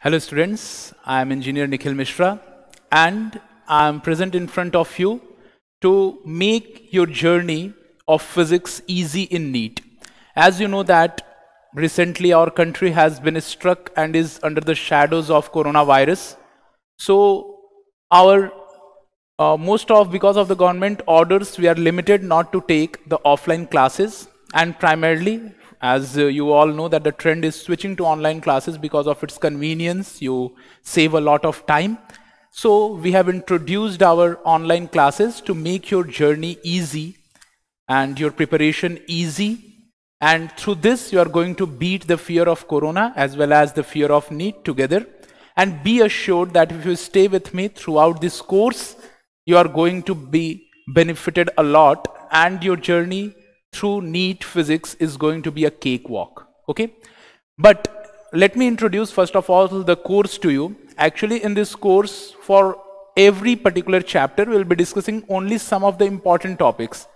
Hello students, I am engineer Nikhil Mishra and I am present in front of you to make your journey of physics easy in NEET. As you know that recently our country has been struck and is under the shadows of coronavirus. So our uh, most of because of the government orders we are limited not to take the offline classes and primarily as uh, you all know that the trend is switching to online classes because of its convenience. You save a lot of time. So we have introduced our online classes to make your journey easy and your preparation easy. And through this, you are going to beat the fear of Corona as well as the fear of need together. And be assured that if you stay with me throughout this course, you are going to be benefited a lot and your journey through neat physics is going to be a cakewalk. Okay. But let me introduce first of all the course to you. Actually in this course for every particular chapter we'll be discussing only some of the important topics.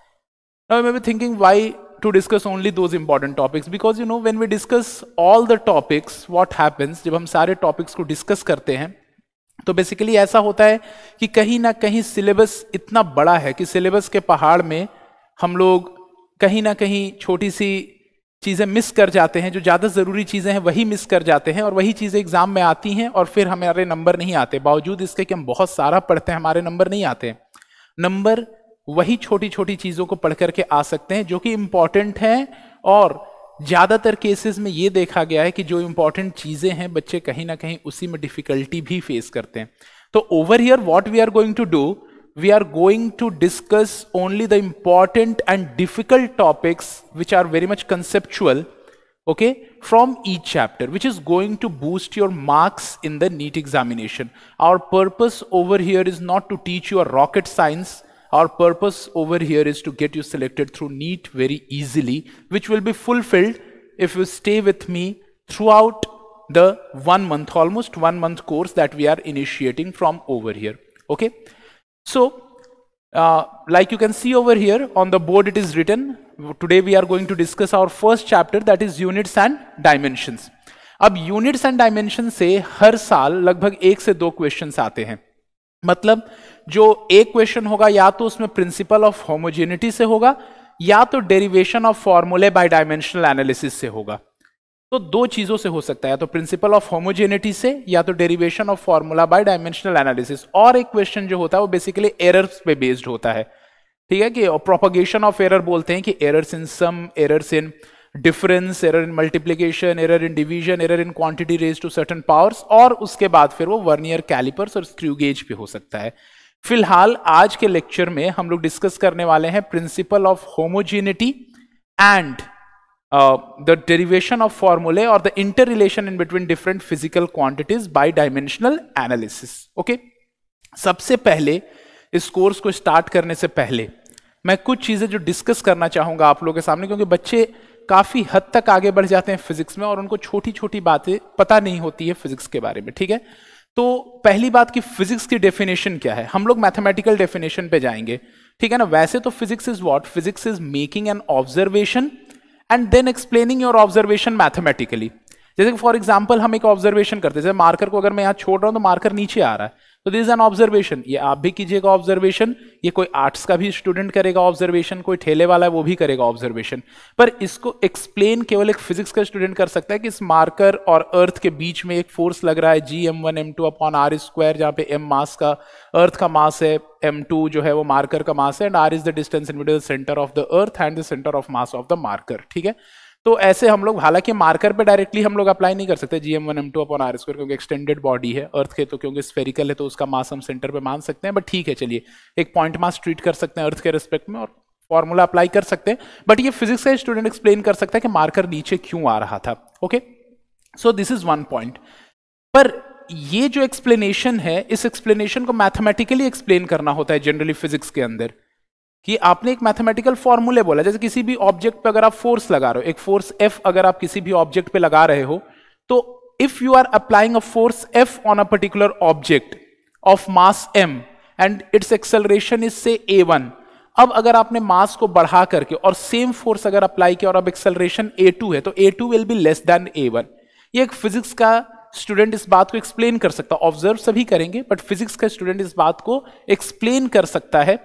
Now you may be thinking why to discuss only those important topics because you know when we discuss all the topics what happens जब हम सारे topics को discuss करते हैं तो basically ऐसा होता है कि कहीं ना कहीं सिलेबस इतना बड़ा है कि सिलेबस के पहाड़ में हम लोग कहीं ना कहीं छोटी सी चीज़ें मिस कर जाते हैं जो ज़्यादा ज़रूरी चीज़ें हैं वही मिस कर जाते हैं और वही चीज़ें एग्ज़ाम में आती हैं और फिर हमारे नंबर नहीं आते बावजूद इसके कि हम बहुत सारा पढ़ते हैं हमारे नंबर नहीं आते नंबर वही छोटी छोटी चीज़ों को पढ़ करके आ सकते हैं जो कि इम्पॉर्टेंट हैं और ज़्यादातर केसेस में ये देखा गया है कि जो इम्पॉर्टेंट चीज़ें हैं बच्चे कहीं ना कहीं उसी में डिफ़िकल्टी भी फेस करते हैं तो over here what we are going to do we are going to discuss only the important and difficult topics which are very much conceptual okay from each chapter which is going to boost your marks in the neat examination our purpose over here is not to teach you a rocket science our purpose over here is to get you selected through neat very easily which will be fulfilled if you stay with me throughout the one month almost one month course that we are initiating from over here okay So, uh, like you can see over here on the board it is written, today we are going to discuss our first chapter that is units and dimensions. अब units and dimension से हर साल लगभग एक से दो question आते हैं मतलब जो एक क्वेश्चन होगा या तो उसमें प्रिंसिपल ऑफ होमोजेनिटी से होगा या तो डेरिवेशन ऑफ फॉर्मूले बाय डायमेंशनल एनालिसिस से होगा तो दो चीजों से हो सकता है या तो प्रिंसिपल ऑफ होमोजेनिटी से या तो derivation of formula by dimensional analysis और एक क्वेश्चन जो होता है वो बेसिकली एरर्स पे बेस्ड होता है ठीक है कि प्रोपोगेशन ऑफ एरर बोलते हैं कि errors in sum errors in difference error in multiplication error in division error in quantity raise to certain powers और उसके बाद फिर वो वर्नियर कैलिपर्स और स्क्रूगेज गेज पे हो सकता है फिलहाल आज के लेक्चर में हम लोग डिस्कस करने वाले हैं principle of homogeneity and Uh, the derivation of formulae or the interrelation in between different physical quantities by dimensional analysis okay? सबसे पहले इस कोर्स को स्टार्ट करने से पहले मैं कुछ चीज़ें जो डिस्कस करना चाहूंगा आप लोगों के सामने क्योंकि बच्चे काफ़ी हद तक आगे बढ़ जाते हैं फिजिक्स में और उनको छोटी छोटी बातें पता नहीं होती है फिजिक्स के बारे में ठीक है तो पहली बात कि फिजिक्स की डेफिनेशन क्या है हम लोग मैथमेटिकल डेफिनेशन पे जाएंगे ठीक है ना वैसे तो physics is what physics is making an observation and then explaining your observation mathematically जैसे फॉर एग्जाम्पल हम एक ऑब्जर्वेशन करते हैं जैसे मार्कर को अगर मैं यहाँ छोड़ रहा हूँ तो मार्कर नीचे आ रहा है तो दिस एन ऑब्जर्वेशन ये आप भी कीजिएगा ऑब्जर्वेशन ये कोई आर्ट्स का भी स्टूडेंट करेगा ऑब्जर्वेशन कोई ठेले वाला है वो भी करेगा ऑब्जर्वेशन पर इसको एक्सप्लेन केवल एक फिजिक्स का स्टूडेंट कर सकता है कि इस मार्कर और अर्थ के बीच में एक फोर्स लग रहा है G M one M two upon R square जहाँ पे एम मास का अर्थ का मास है एम टू जो है वो मार्कर का मास है and R is the distance in the centre of the earth and the centre of mass of the marker ठीक है तो ऐसे हम लोग हालांकि मार्कर पे डायरेक्टली हम लोग अप्लाई नहीं कर सकते G M one M two upon R square क्योंकि एक्सटेंडेड बॉडी है अर्थ के तो क्योंकि स्फेरिकल है तो उसका मास हम सेंटर पे मान सकते हैं बट ठीक है चलिए एक पॉइंट मास ट्रीट कर सकते हैं अर्थ के रिस्पेक्ट में और फॉर्मूला अप्लाई कर सकते हैं बट ये फिजिक्स का स्टूडेंट एक्सप्लेन कर सकता है कि मार्कर नीचे क्यों आ रहा था okay so this is one point पर ये जो एक्सप्लेनेशन है इस एक्सप्लेनेशन को मैथमेटिकली एक्सप्लेन करना होता है जनरली फिजिक्स के अंदर कि आपने एक मैथमेटिकल फॉर्मूले बोला जैसे किसी भी ऑब्जेक्ट पे अगर आप फोर्स लगा रहे हो एक फोर्स एफ अगर आप किसी भी ऑब्जेक्ट पे लगा रहे हो तो if you are applying a force F on a particular object of mass M and its acceleration is say A one अब अगर आपने मास को बढ़ा करके और सेम फोर्स अगर अप्लाई किया और अब एक्सेलरेशन ए टू है तो A two will be less than A one ये एक फिजिक्स का स्टूडेंट इस बात को एक्सप्लेन कर सकता है ऑब्जर्व सभी करेंगे बट फिजिक्स का स्टूडेंट इस बात को एक्सप्लेन कर सकता है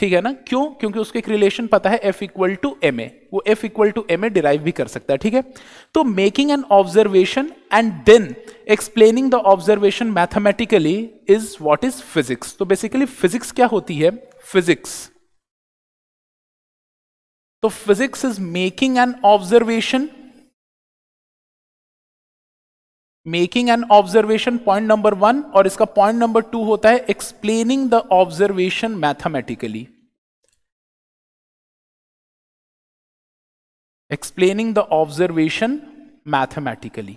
ठीक है ना क्यों क्योंकि उसको एक रिलेशन पता है F equal to M A वो F equal to M A derive भी कर सकता है ठीक है तो making an observation and then explaining the observation mathematically is what is physics तो बेसिकली फिजिक्स क्या होती है फिजिक्स तो physics is making an observation making an observation point number one और इसका पॉइंट नंबर टू होता है explaining the observation mathematically explaining the observation mathematically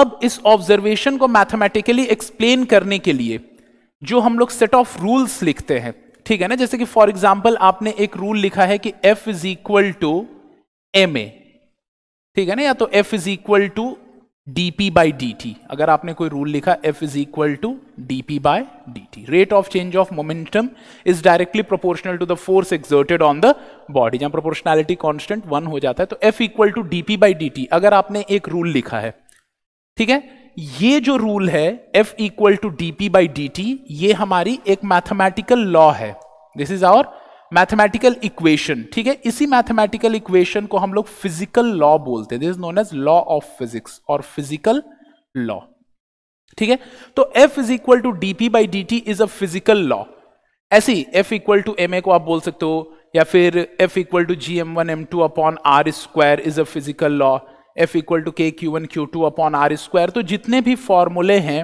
अब इस ऑब्जर्वेशन को मैथमेटिकली एक्सप्लेन करने के लिए जो हम लोग सेट ऑफ रूल्स लिखते हैं ठीक है ना जैसे कि फॉर एग्जाम्पल आपने एक रूल लिखा है कि F is equal to M A ठीक है ना या तो f is equal to D P by D T अगर आपने कोई रूल लिखा F is equal to D P by D T rate of change of momentum is directly proportional to the force exerted on the body जहां proportionality constant one हो जाता है तो F equal to D P by D T अगर आपने एक rule लिखा है ठीक है ये जो रूल है F equal to D P by D T ये हमारी एक मैथमेटिकल लॉ है this is our mathematical equation ठीक है इसी मैथमेटिकल इक्वेशन को हम लोग फिजिकल लॉ बोलते हैं this known as law of physics और फिजिकल लॉ ठीक है तो F is equal to D P by D T is a physical law ऐसी F equal to M A को आप बोल सकते हो या फिर F equal to G M one M two upon R square is a physical law F equal to K Q one Q two upon R square तो जितने भी फॉर्मूले हैं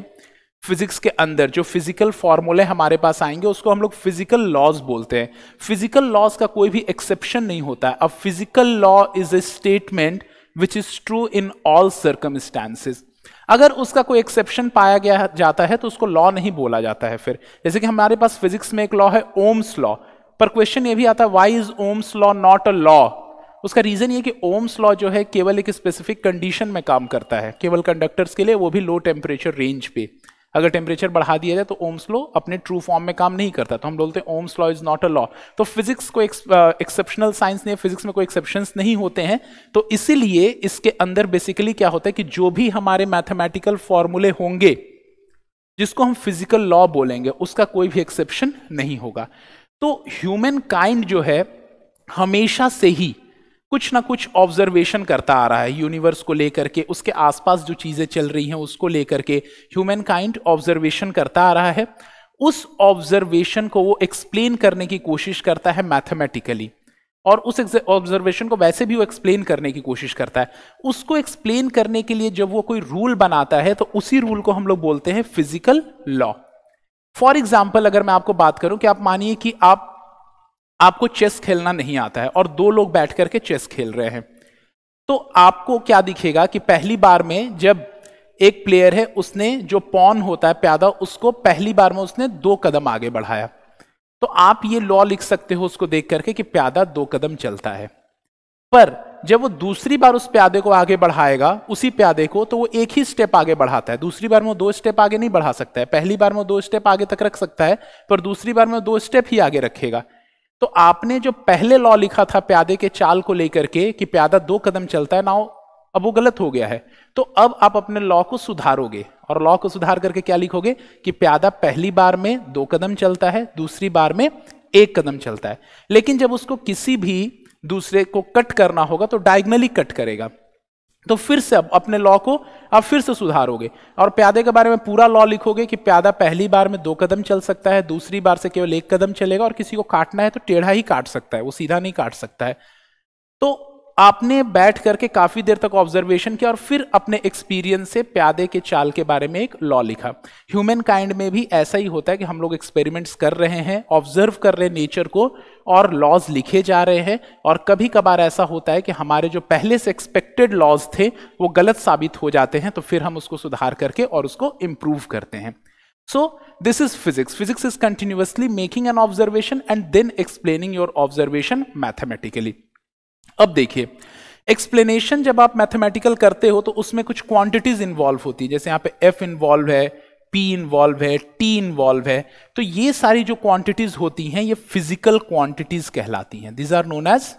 फिजिक्स के अंदर जो फिजिकल फॉर्मूले हमारे पास आएंगे उसको हम लोग फिजिकल लॉज बोलते हैं फिजिकल लॉज का कोई भी एक्सेप्शन नहीं होता है अब physical law is a statement which is true in all circumstances अगर उसका कोई एक्सेप्शन पाया गया जाता है तो उसको लॉ नहीं बोला जाता है फिर जैसे कि हमारे पास फिजिक्स में एक लॉ है ओम्स लॉ पर क्वेश्चन ये भी आता है why is Ohm's law not a law उसका रीजन ये कि ओम्स लॉ जो है केवल एक स्पेसिफिक कंडीशन में काम करता है केवल कंडक्टर्स के लिए वो भी लो टेम्परेचर रेंज पे अगर टेम्परेचर बढ़ा दिया जाए तो ओम्स लॉ अपने ट्रू फॉर्म में काम नहीं करता तो हम बोलते हैं Ohm's law is not a law तो फिजिक्स को एक्सेप्शनल साइंस uh, नहीं फिजिक्स में कोई एक्सेप्शन नहीं होते हैं तो इसीलिए इसके अंदर बेसिकली क्या होता है कि जो भी हमारे मैथमेटिकल फॉर्मूले होंगे जिसको हम फिजिकल लॉ बोलेंगे उसका कोई भी एक्सेप्शन नहीं होगा तो ह्यूमन काइंड जो है हमेशा से ही कुछ ना कुछ ऑब्जर्वेशन करता आ रहा है यूनिवर्स को लेकर के उसके आसपास जो चीज़ें चल रही हैं उसको लेकर के ह्यूमन काइंड ऑब्जर्वेशन करता आ रहा है उस ऑब्जर्वेशन को वो एक्सप्लेन करने की कोशिश करता है मैथमेटिकली और उस ऑब्जर्वेशन को वैसे भी वो एक्सप्लेन करने की कोशिश करता है उसको एक्सप्लेन करने के लिए जब वो कोई रूल बनाता है तो उसी रूल को हम लोग बोलते हैं फिजिकल लॉ फॉर एग्जाम्पल अगर मैं आपको बात करूं कि आप मानिए कि आप आपको चेस खेलना नहीं आता है और दो लोग बैठ करके चेस खेल रहे हैं तो आपको क्या दिखेगा कि पहली बार में जब एक प्लेयर है उसने जो पॉन होता है प्यादा उसको पहली बार में उसने दो कदम आगे बढ़ाया तो आप ये लॉ लिख सकते हो उसको देख करके कि प्यादा दो कदम चलता है पर जब वो दूसरी बार उस प्यादे को आगे बढ़ाएगा उसी प्यादे को तो वो एक ही स्टेप आगे बढ़ाता है दूसरी बार में दो स्टेप आगे नहीं बढ़ा सकता है पहली बार में दो स्टेप आगे तक रख सकता है पर दूसरी बार में दो स्टेप ही आगे रखेगा तो आपने जो पहले लॉ लिखा था प्यादे के चाल को लेकर के कि प्यादा दो कदम चलता है ना अब वो गलत हो गया है तो अब आप अपने लॉ को सुधारोगे और लॉ को सुधार करके क्या लिखोगे कि प्यादा पहली बार में दो कदम चलता है दूसरी बार में एक कदम चलता है लेकिन जब उसको किसी भी दूसरे को कट करना होगा तो डायग्नली कट करेगा तो फिर से अब अपने लॉ को आप फिर से सुधारोगे और प्यादे के बारे में पूरा लॉ लिखोगे कि प्यादा पहली बार में दो कदम चल सकता है दूसरी बार से केवल एक कदम चलेगा और किसी को काटना है तो टेढ़ा ही काट सकता है वो सीधा नहीं काट सकता है तो आपने बैठ करके काफी देर तक ऑब्जर्वेशन किया और फिर अपने एक्सपीरियंस से प्यादे के चाल के बारे में एक लॉ लिखा ह्यूमन काइंड में भी ऐसा ही होता है कि हम लोग एक्सपेरिमेंट्स कर रहे हैं ऑब्जर्व कर रहे हैं नेचर को और लॉज लिखे जा रहे हैं और कभी कभार ऐसा होता है कि हमारे जो पहले से एक्सपेक्टेड लॉज थे वो गलत साबित हो जाते हैं तो फिर हम उसको सुधार करके और उसको इम्प्रूव करते हैं so this is physics physics is continuously making an observation and then explaining your observation mathematically अब देखिए एक्सप्लेनेशन जब आप मैथमेटिकल करते हो तो उसमें कुछ क्वांटिटीज इन्वॉल्व होती है जैसे यहाँ पे एफ इन्वॉल्व है पी इन्वॉल्व है टी इन्वॉल्व है तो ये सारी जो क्वांटिटीज होती हैं ये फिजिकल क्वांटिटीज कहलाती हैं these are known as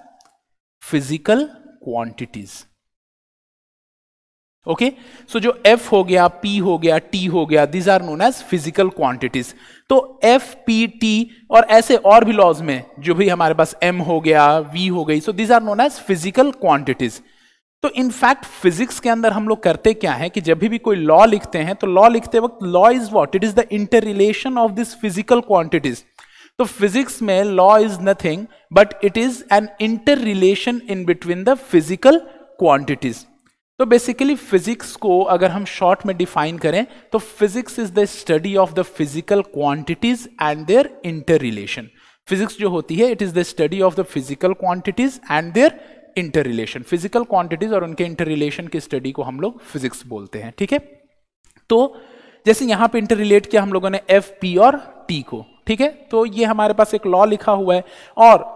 physical quantities okay so जो एफ हो गया पी हो गया टी हो गया these are known as physical quantities तो एफ पी टी और ऐसे और भी लॉज में जो भी हमारे पास एम हो गया वी हो गई so these are known as physical quantities तो इनफैक्ट फिजिक्स के अंदर हम लोग करते क्या है कि जब भी कोई लॉ लिखते हैं तो लॉ लिखते वक्त law is what it is the interrelation of this physical quantities तो फिजिक्स में law is nothing but it is an interrelation in between the physical quantities तो बेसिकली फिजिक्स को अगर हम शॉर्ट में define करें तो physics is the study of the physical quantities and their interrelation physics जो होती है it is the study of the physical quantities and their interrelation physical quantities और उनके इंटर रिलेशन की study को हम लोग फिजिक्स बोलते हैं ठीक है तो जैसे यहां पे इंटर रिलेट किया हम लोगों ने एफ पी और टी को ठीक है तो ये हमारे पास एक लॉ लिखा हुआ है और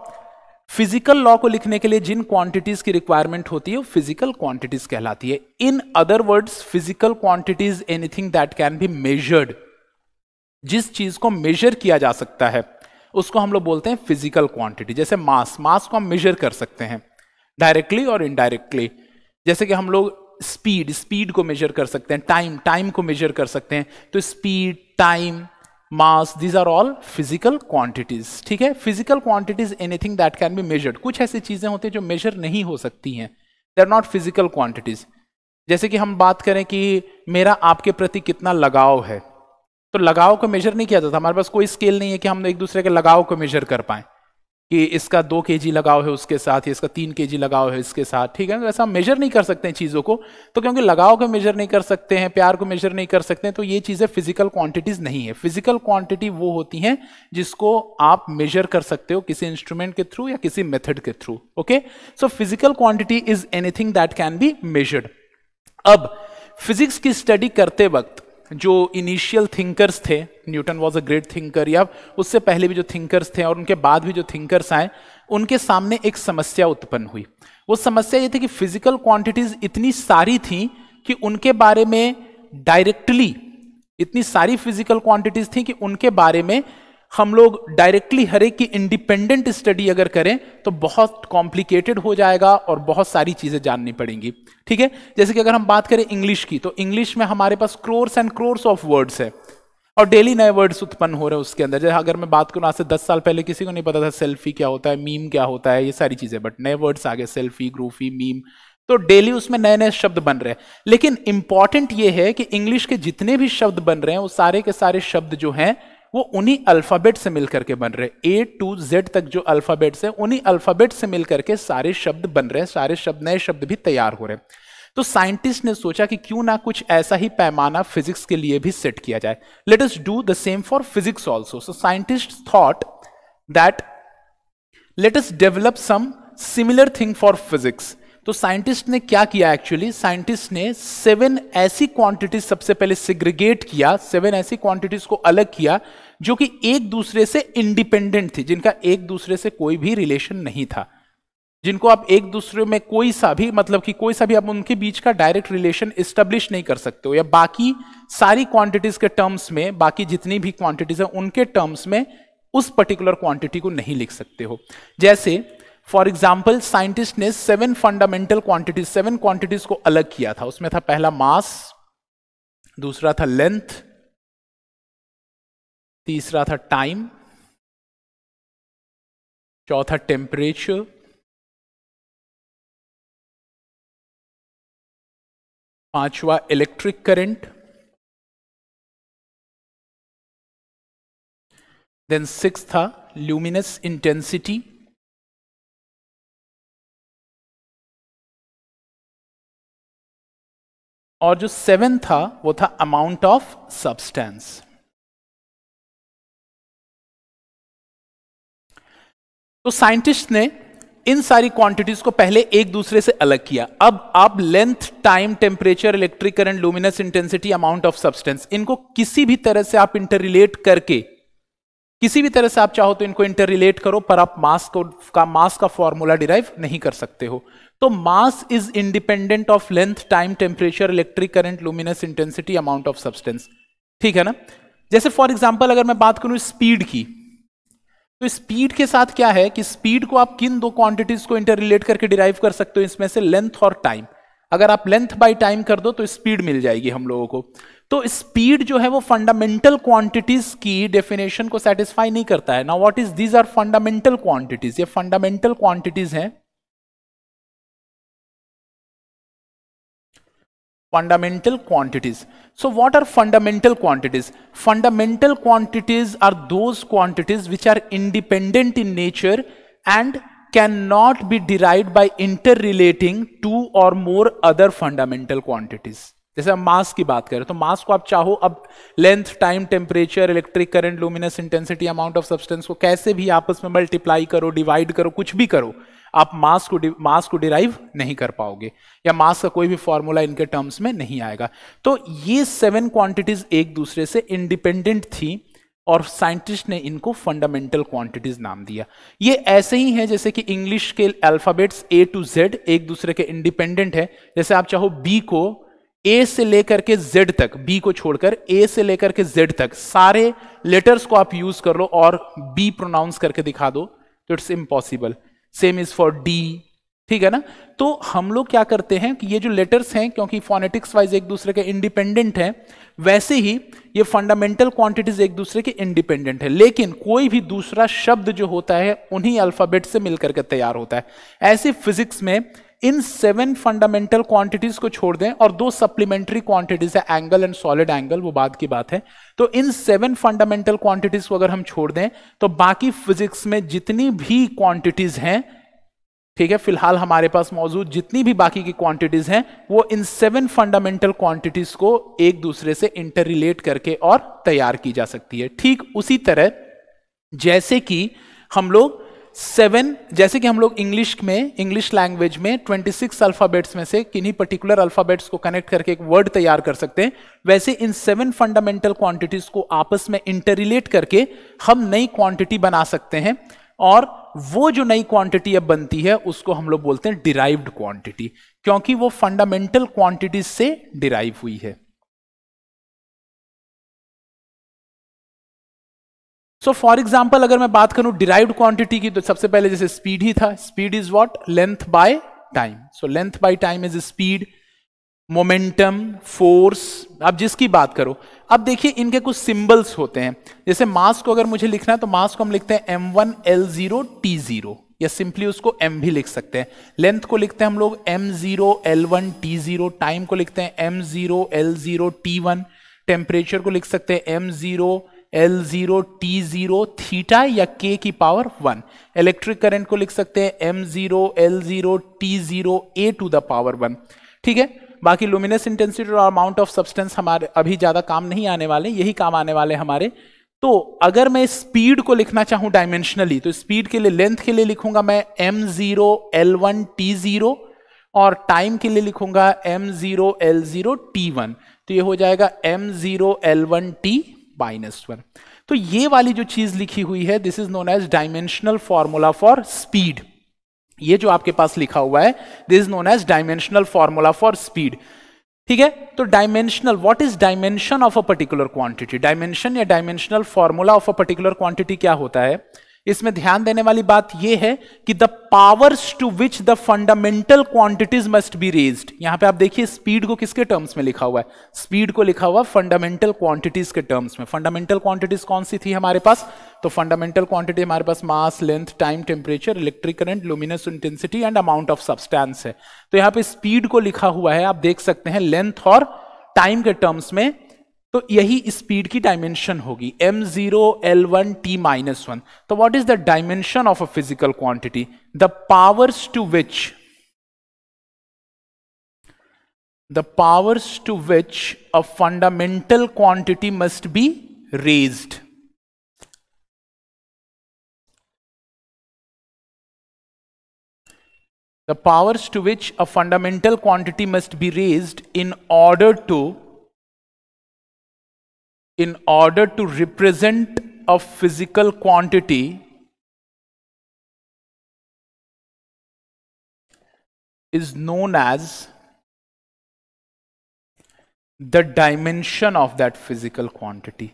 फिजिकल लॉ को लिखने के लिए जिन क्वांटिटीज की रिक्वायरमेंट होती है वो फिजिकल क्वांटिटीज कहलाती है in other words physical quantities anything that can be measured जिस चीज को मेजर किया जा सकता है उसको हम लोग बोलते हैं फिजिकल क्वांटिटी जैसे मास मास को हम मेजर कर सकते हैं डायरेक्टली और इनडायरेक्टली जैसे कि हम लोग स्पीड स्पीड को मेजर कर सकते हैं टाइम टाइम को मेजर कर सकते हैं तो speed time mass these are all physical quantities ठीक है physical quantities anything that can be measured कुछ ऐसी चीजें होती हैं जो मेजर नहीं हो सकती हैं they are not physical quantities जैसे कि हम बात करें कि मेरा आपके प्रति कितना लगाव है तो लगाव को मेजर नहीं किया जाता हमारे पास कोई स्केल नहीं है कि हम एक दूसरे के लगाव को मेजर कर पाए कि इसका दो के जी लगाव है उसके साथ इसका तीन के जी लगाव है इसके साथ ठीक है वैसा तो मेजर नहीं कर सकते हैं चीज़ों को तो क्योंकि लगाव को मेजर नहीं कर सकते हैं प्यार को मेजर नहीं कर सकते हैं तो ये चीज़ें फिजिकल क्वांटिटीज़ नहीं है फिजिकल क्वांटिटी वो होती हैं जिसको आप मेजर कर सकते हो किसी इंस्ट्रूमेंट के थ्रू या किसी मेथड के through okay so physical quantity is anything that can be measured अब फिजिक्स की स्टडी करते वक्त जो इनिशियल थिंकर्स थे Newton was a great thinker या उससे पहले भी जो थिंकर्स थे और उनके बाद भी जो थिंकर्स आए उनके सामने एक समस्या उत्पन्न हुई वो समस्या ये थी कि फिजिकल क्वांटिटीज इतनी सारी थी कि उनके बारे में डायरेक्टली इतनी सारी फिजिकल क्वांटिटीज थी कि उनके बारे में हम लोग डायरेक्टली हर एक की इंडिपेंडेंट स्टडी अगर करें तो बहुत कॉम्प्लिकेटेड हो जाएगा और बहुत सारी चीजें जाननी पड़ेंगी ठीक है जैसे कि अगर हम बात करें इंग्लिश की तो इंग्लिश में हमारे पास crores and crores of words है और डेली नए वर्ड्स उत्पन्न हो रहे हैं उसके अंदर जैसे अगर मैं बात करूँ आज से दस साल पहले किसी को नहीं पता था सेल्फी क्या होता है मीम क्या होता है ये सारी चीज़ें बट नए वर्ड्स आ गए सेल्फी ग्रूफी मीम तो डेली उसमें नए नए शब्द बन रहे हैं लेकिन इंपॉर्टेंट ये है कि इंग्लिश के जितने भी शब्द बन रहे हैं वो सारे के सारे शब्द जो हैं वो उन्हीं अल्फ़ाबेट से मिलकर के बन रहे ए टू जेड तक जो अल्फ़ाबेट्स हैं उन्हीं अल्फ़ाबेट से मिलकर के सारे शब्द बन रहे हैं सारे शब्द नए शब्द भी तैयार हो रहे हैं तो साइंटिस्ट ने सोचा कि क्यों ना कुछ ऐसा ही पैमाना फिजिक्स के लिए भी सेट किया जाए let us do the same for physics also so scientist thought that let us develop some similar thing for physics तो साइंटिस्ट ने क्या किया एक्चुअली साइंटिस्ट ने सेवन ऐसी क्वांटिटीज सबसे पहले सिग्रीगेट किया सेवन ऐसी क्वांटिटीज को अलग किया जो कि एक दूसरे से इंडिपेंडेंट थी जिनका एक दूसरे से कोई भी रिलेशन नहीं था जिनको आप एक दूसरे में कोई सा भी मतलब कि कोई सा भी आप उनके बीच का डायरेक्ट रिलेशन इस्टेब्लिश नहीं कर सकते हो या बाकी सारी क्वांटिटीज के टर्म्स में बाकी जितनी भी क्वांटिटीज हैं उनके टर्म्स में उस पर्टिकुलर क्वांटिटी को नहीं लिख सकते हो जैसे फॉर एग्जाम्पल साइंटिस्ट ने seven fundamental quantities seven quantities को अलग किया था उसमें था पहला मास दूसरा था लेंथ तीसरा था टाइम चौथा टेम्परेचर पांचवा इलेक्ट्रिक करंट देन सिक्स था ल्यूमिनस इंटेंसिटी और जो सेवन था वो था अमाउंट ऑफ सब्सटेंस तो साइंटिस्ट ने इन सारी क्वांटिटीज को पहले एक दूसरे से अलग किया अब आप length time temperature electric current luminous intensity amount of substance इनको किसी भी तरह से आप इंटर रिलेट करके किसी भी तरह से आप चाहो तो इनको इंटर रिलेट करो पर आप मास को का मास का फॉर्मूला डिराइव नहीं कर सकते हो तो mass is independent of length time temperature electric current luminous intensity amount of substance ठीक है ना जैसे फॉर एग्जाम्पल अगर मैं बात करूं स्पीड की तो स्पीड के साथ क्या है कि स्पीड को आप किन दो क्वांटिटीज को इंटर रिलेट करके डिराइव कर सकते हो इसमें से लेंथ और टाइम अगर आप लेंथ बाय टाइम कर दो तो स्पीड मिल जाएगी हम लोगों को तो स्पीड जो है वो फंडामेंटल क्वांटिटीज की डेफिनेशन को सेटिस्फाई नहीं करता है ना what is these are fundamental quantities ये फंडामेंटल क्वांटिटीज हैं fundamental quantities. So what are fundamental quantities? Fundamental quantities are those quantities which are independent in nature and cannot be derived by interrelating two or more other fundamental quantities. जैसे हम मास की बात करें तो मास को आप चाहो अब length time temperature electric current luminous intensity amount of substance को कैसे भी आपस में मल्टीप्लाई करो डिवाइड करो कुछ भी करो आप मास को मास को डिराइव नहीं कर पाओगे या मास का कोई भी फॉर्मूला इनके टर्म्स में नहीं आएगा तो ये सेवन क्वांटिटीज एक दूसरे से इंडिपेंडेंट थी और साइंटिस्ट ने इनको फंडामेंटल क्वांटिटीज नाम दिया ये ऐसे ही है जैसे कि इंग्लिश के अल्फाबेट्स ए टू जेड एक दूसरे के इंडिपेंडेंट है जैसे आप चाहो बी को ए से लेकर के जेड तक बी को छोड़कर ए से लेकर के जेड तक सारे लेटर्स को आप यूज कर लो और बी प्रोनाउंस करके दिखा दो तो it's impossible same is for D ठीक है ना तो हम लोग क्या करते हैं कि ये जो लेटर्स हैं क्योंकि फोनेटिक्स वाइज एक दूसरे के इंडिपेंडेंट हैं वैसे ही ये फंडामेंटल क्वांटिटीज एक दूसरे के इंडिपेंडेंट है लेकिन कोई भी दूसरा शब्द जो होता है उन्हीं अल्फाबेट से मिलकर के तैयार होता है ऐसे फिजिक्स में इन सेवन फंडामेंटल क्वांटिटीज को छोड़ दें और दो सप्लीमेंट्री क्वांटिटीज है एंगल एंड सॉलिड एंगल वो बाद की बात है तो इन सेवन फंडामेंटल क्वांटिटीज को अगर हम छोड़ दें तो बाकी फिजिक्स में जितनी भी क्वांटिटीज हैं ठीक है फिलहाल हमारे पास मौजूद जितनी भी बाकी की क्वांटिटीज हैं वो इन सेवन फंडामेंटल क्वांटिटीज को एक दूसरे से इंटर रिलेट करके और तैयार की जा सकती है ठीक उसी तरह जैसे कि हम लोग सेवन जैसे कि हम लोग इंग्लिश में इंग्लिश लैंग्वेज में ट्वेंटी सिक्स अल्फाबेट्स में से किन्हीं पर्टिकुलर अल्फाबेट्स को कनेक्ट करके एक वर्ड तैयार कर सकते हैं वैसे इन सेवन फंडामेंटल क्वांटिटीज को आपस में इंटररिलेट करके हम नई क्वांटिटी बना सकते हैं और वो जो नई क्वांटिटी अब बनती है उसको हम लोग बोलते हैं डिराइव्ड क्वांटिटी क्योंकि वो फंडामेंटल क्वांटिटीज से डिराइव हुई है सो फॉर एग्जाम्पल अगर मैं बात करूं डिराइव क्वांटिटी की तो सबसे पहले जैसे स्पीड ही था speed is what length by time so length by time is speed momentum force अब जिसकी बात करो अब देखिए इनके कुछ सिंबल्स होते हैं जैसे मास को अगर मुझे लिखना है तो मास को हम लिखते हैं M one L zero T zero या सिंपली उसको एम भी लिख सकते हैं लेंथ को लिखते हैं हम लोग M zero L one T zero time को लिखते हैं M zero L zero T one temperature को लिख सकते हैं M zero L zero T zero theta या के की पावर वन इलेक्ट्रिक करंट को लिख सकते हैं M zero L zero T zero A to the power one ठीक है बाकी लुमिनस इंटेंसिटी और अमाउंट ऑफ सब्सटेंस हमारे अभी ज़्यादा काम नहीं आने वाले यही काम आने वाले हमारे तो अगर मैं स्पीड को लिखना चाहूं डायमेंशनली तो स्पीड के लिए लेंथ के लिए लिखूंगा मैं M zero L one T zero और टाइम के लिए लिखूंगा M zero L zero T one तो ये हो जाएगा M zero L one T minus one तो ये वाली जो चीज लिखी हुई है this is known as dimensional formula for speed ये जो आपके पास लिखा हुआ है this is known as dimensional formula for speed ठीक है तो dimensional what is dimension of a particular quantity dimension या dimensional formula of a particular quantity क्या होता है इसमें ध्यान देने वाली बात यह है कि the powers to which the fundamental quantities must be raise यहां पे आप देखिए स्पीड को किसके टर्म्स में लिखा हुआ है स्पीड को लिखा हुआ फंडामेंटल क्वांटिटीज के टर्म्स में फंडामेंटल क्वांटिटीज कौन सी थी हमारे पास तो फंडामेंटल क्वांटिटी हमारे पास mass length time temperature electric current luminous intensity and amount of substance है तो यहां पर स्पीड को लिखा हुआ है आप देख सकते हैं लेंथ और टाइम के टर्म्स में So, yahi speed ki dimension hogi m zero l one t minus one. So, what is the dimension of a physical quantity? Physical quantity the powers the powers to which a fundamental quantity must be raised. The powers to which a fundamental quantity must be raised in order to in order to represent a physical quantity is known as the dimension of that physical quantity.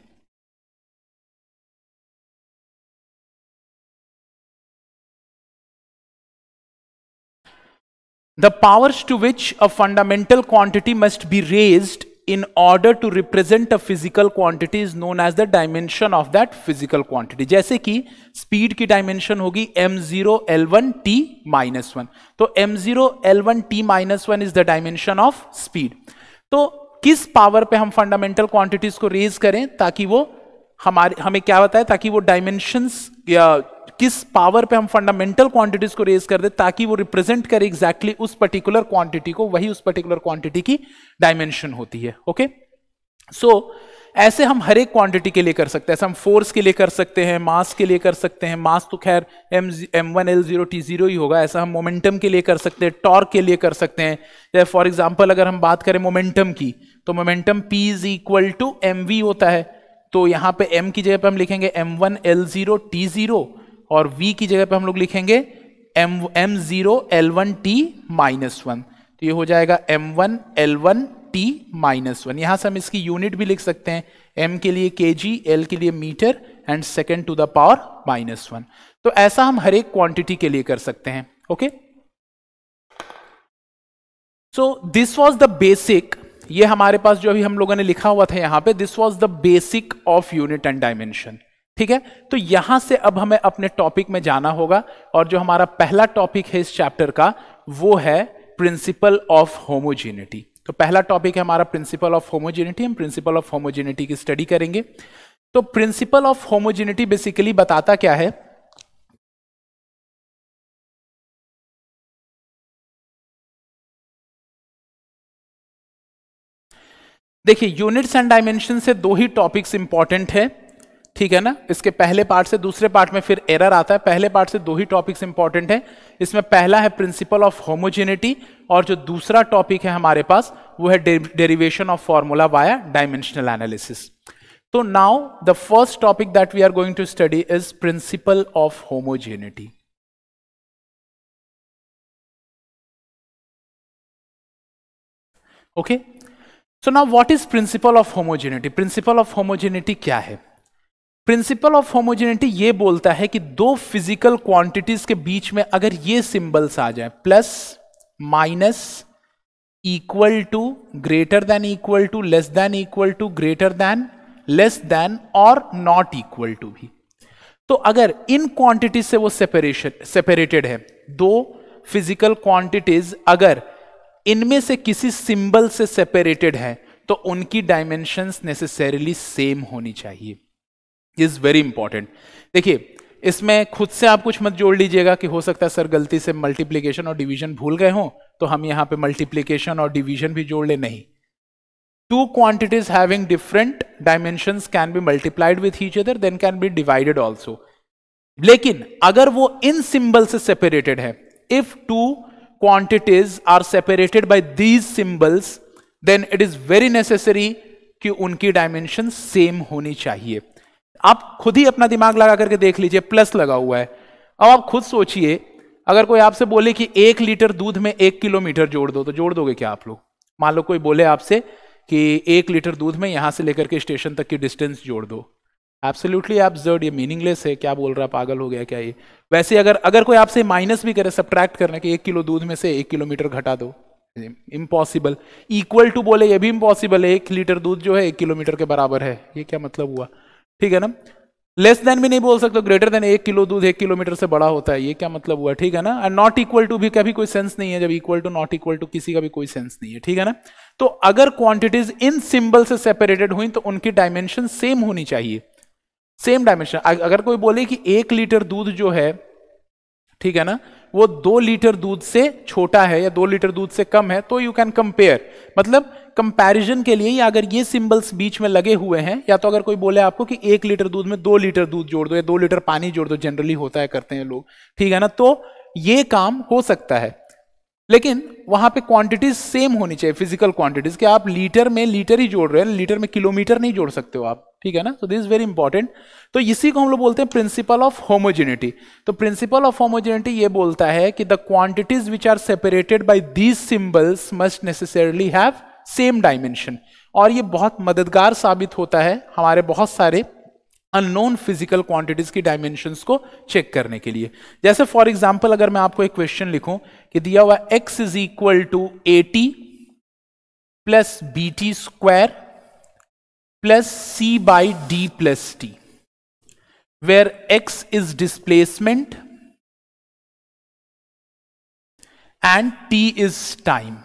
The powers to which a fundamental quantity must be raised in order to represent a physical quantity is known as the dimension of that physical quantity जैसे कि speed की dimension होगी m0 l1 t minus 1 तो m0 l1 t minus 1 is the dimension of speed तो किस power पे हम fundamental quantities को रेज करें ताकि वो हमारे हमें क्या बताए ताकि वो डायमेंशंस किस पावर पे हम फंडामेंटल क्वांटिटीज को रेज कर दे ताकि वो रिप्रेजेंट करे एग्जैक्टली exactly उस पर्टिकुलर क्वांटिटी को वही उस पर्टिकुलर क्वांटिटी की डायमेंशन होती है ओके सो ऐसे हम हर एक क्वांटिटी के लिए कर सकते हैं ऐसे हम फोर्स के लिए कर सकते हैं मास के लिए कर सकते हैं मास तो खैर M M one L zero T zero ही होगा ऐसा हम मोमेंटम के लिए कर सकते हैं टॉर्क के लिए कर सकते हैं जैसे फॉर एग्जाम्पल अगर हम बात करें मोमेंटम की तो momentum P is equal to M V होता है तो यहाँ पे एम की जगह पर हम लिखेंगे M one L zero T zero और v की जगह पे हम लोग लिखेंगे m m zero L one T minus one तो ये हो जाएगा m1 one L one T minus one यहां से हम इसकी यूनिट भी लिख सकते हैं m के लिए के जी एल के लिए metre and second to the power minus one तो ऐसा हम हर एक क्वांटिटी के लिए कर सकते हैं okay so this was the basic ये हमारे पास जो अभी हम लोगों ने लिखा हुआ था यहां पे this was the basic of unit and dimension ठीक है तो यहां से अब हमें अपने टॉपिक में जाना होगा और जो हमारा पहला टॉपिक है इस चैप्टर का वो है प्रिंसिपल ऑफ होमोजेनिटी तो पहला टॉपिक है हमारा प्रिंसिपल ऑफ होमोजेनिटी हम प्रिंसिपल ऑफ होमोजेनिटी की स्टडी करेंगे तो प्रिंसिपल ऑफ होमोजेनिटी बेसिकली बताता क्या है देखिए यूनिट्स एंड डायमेंशन से दो ही टॉपिक्स इंपॉर्टेंट है ठीक है ना इसके पहले पार्ट से दूसरे पार्ट में फिर एरर आता है पहले पार्ट से दो ही टॉपिक्स इंपॉर्टेंट हैं इसमें पहला है प्रिंसिपल ऑफ होमोजेनिटी और जो दूसरा टॉपिक है हमारे पास वो है derivation of formula via dimensional analysis तो now the first topic that we are going to study is principle of homogeneity okay so now what is principle of homogeneity principle of homogeneity क्या है principal of homogeneity ये बोलता है कि दो physical quantities के बीच में अगर ये सिंबल्स आ जाए plus minus equal to greater than equal to less than equal to greater than less than और नॉट इक्वल टू भी तो अगर इन क्वांटिटीज से वो सेपरेशन सेपरेटेड है दो फिजिकल क्वांटिटीज अगर इनमें से किसी सिंबल से सेपरेटेड है तो उनकी डायमेंशंस नेसेसरीली सेम होनी चाहिए इज़ वेरी इंपॉर्टेंट देखिए इसमें खुद से आप कुछ मत जोड़ लीजिएगा कि हो सकता है सर गलती से मल्टीप्लीकेशन और डिवीजन भूल गए हो तो हम यहां पे मल्टीप्लीकेशन और डिवीजन भी जोड़ ले नहीं two quantities having different dimension can be multiplied with each other then can be divided also लेकिन अगर वो इन सिंबल से सेपरेटेड है if two quantities are separated by these symbols then it is very necessary कि उनकी dimension same होनी चाहिए आप खुद ही अपना दिमाग लगा करके देख लीजिए प्लस लगा हुआ है अब आप खुद सोचिए अगर कोई आपसे बोले कि एक लीटर दूध में एक किलोमीटर जोड़ दो तो जोड़ दोगे क्या आप लोग मान लो कोई बोले आपसे कि एक लीटर दूध में यहां से लेकर के स्टेशन तक की डिस्टेंस जोड़ दो आप एब्जर्ड ये मीनिंगलेस है क्या बोल रहा है पागल हो गया क्या ये वैसे अगर अगर कोई आपसे माइनस भी करे सब्ट्रैक्ट करने के एक किलो दूध में से एक किलोमीटर घटा दो इम्पॉसिबल इक्वल टू बोले ये भी इम्पॉसिबल है एक लीटर दूध जो है एक किलोमीटर के बराबर है ये क्या मतलब हुआ ठीक है ना लेस देन भी नहीं बोल सकते ग्रेटर तो देन एक किलो दूध एक किलोमीटर से बड़ा होता है ये क्या मतलब हुआ ठीक है ना एंड नॉट इक्वल टू भी कभी कोई सेंस नहीं है जब equal to not equal to किसी का भी कोई सेंस नहीं है ठीक है ना तो अगर क्वांटिटीज इन सिंबल से सेपरेटेड हुई तो उनकी डायमेंशन सेम होनी चाहिए सेम डायमेंशन अगर कोई बोले कि एक लीटर दूध जो है ठीक है ना वो दो लीटर दूध से छोटा है या दो लीटर दूध से कम है तो यू कैन कंपेयर मतलब कंपैरिजन के लिए अगर ये सिंबल्स बीच में लगे हुए हैं या तो अगर कोई बोले आपको कि एक लीटर दूध में दो लीटर दूध जोड़ दो या दो लीटर पानी जोड़ दो जनरली होता है करते हैं लोग ठीक है ना तो ये काम हो सकता है लेकिन वहां पे क्वांटिटीज सेम होनी चाहिए फिजिकल क्वांटिटीज कि आप लीटर में लीटर ही जोड़ रहे हैं लीटर में किलोमीटर नहीं जोड़ सकते हो आप ठीक है ना तो दिस वेरी इंपॉर्टेंट तो इसी को हम लोग बोलते हैं प्रिंसिपल ऑफ होमोजेनिटी तो प्रिंसिपल ऑफ होमोजेनिटी ये बोलता है कि the quantities which are separated by these symbols must necessarily have same dimension और ये बहुत मददगार साबित होता है हमारे बहुत सारे अननोन फिजिकल क्वांटिटीज की डायमेंशन को चेक करने के लिए जैसे फॉर एग्जांपल अगर मैं आपको एक क्वेश्चन लिखूं कि दिया हुआ x is equal to A T plus B T square plus C by D plus T where X is displacement and T is time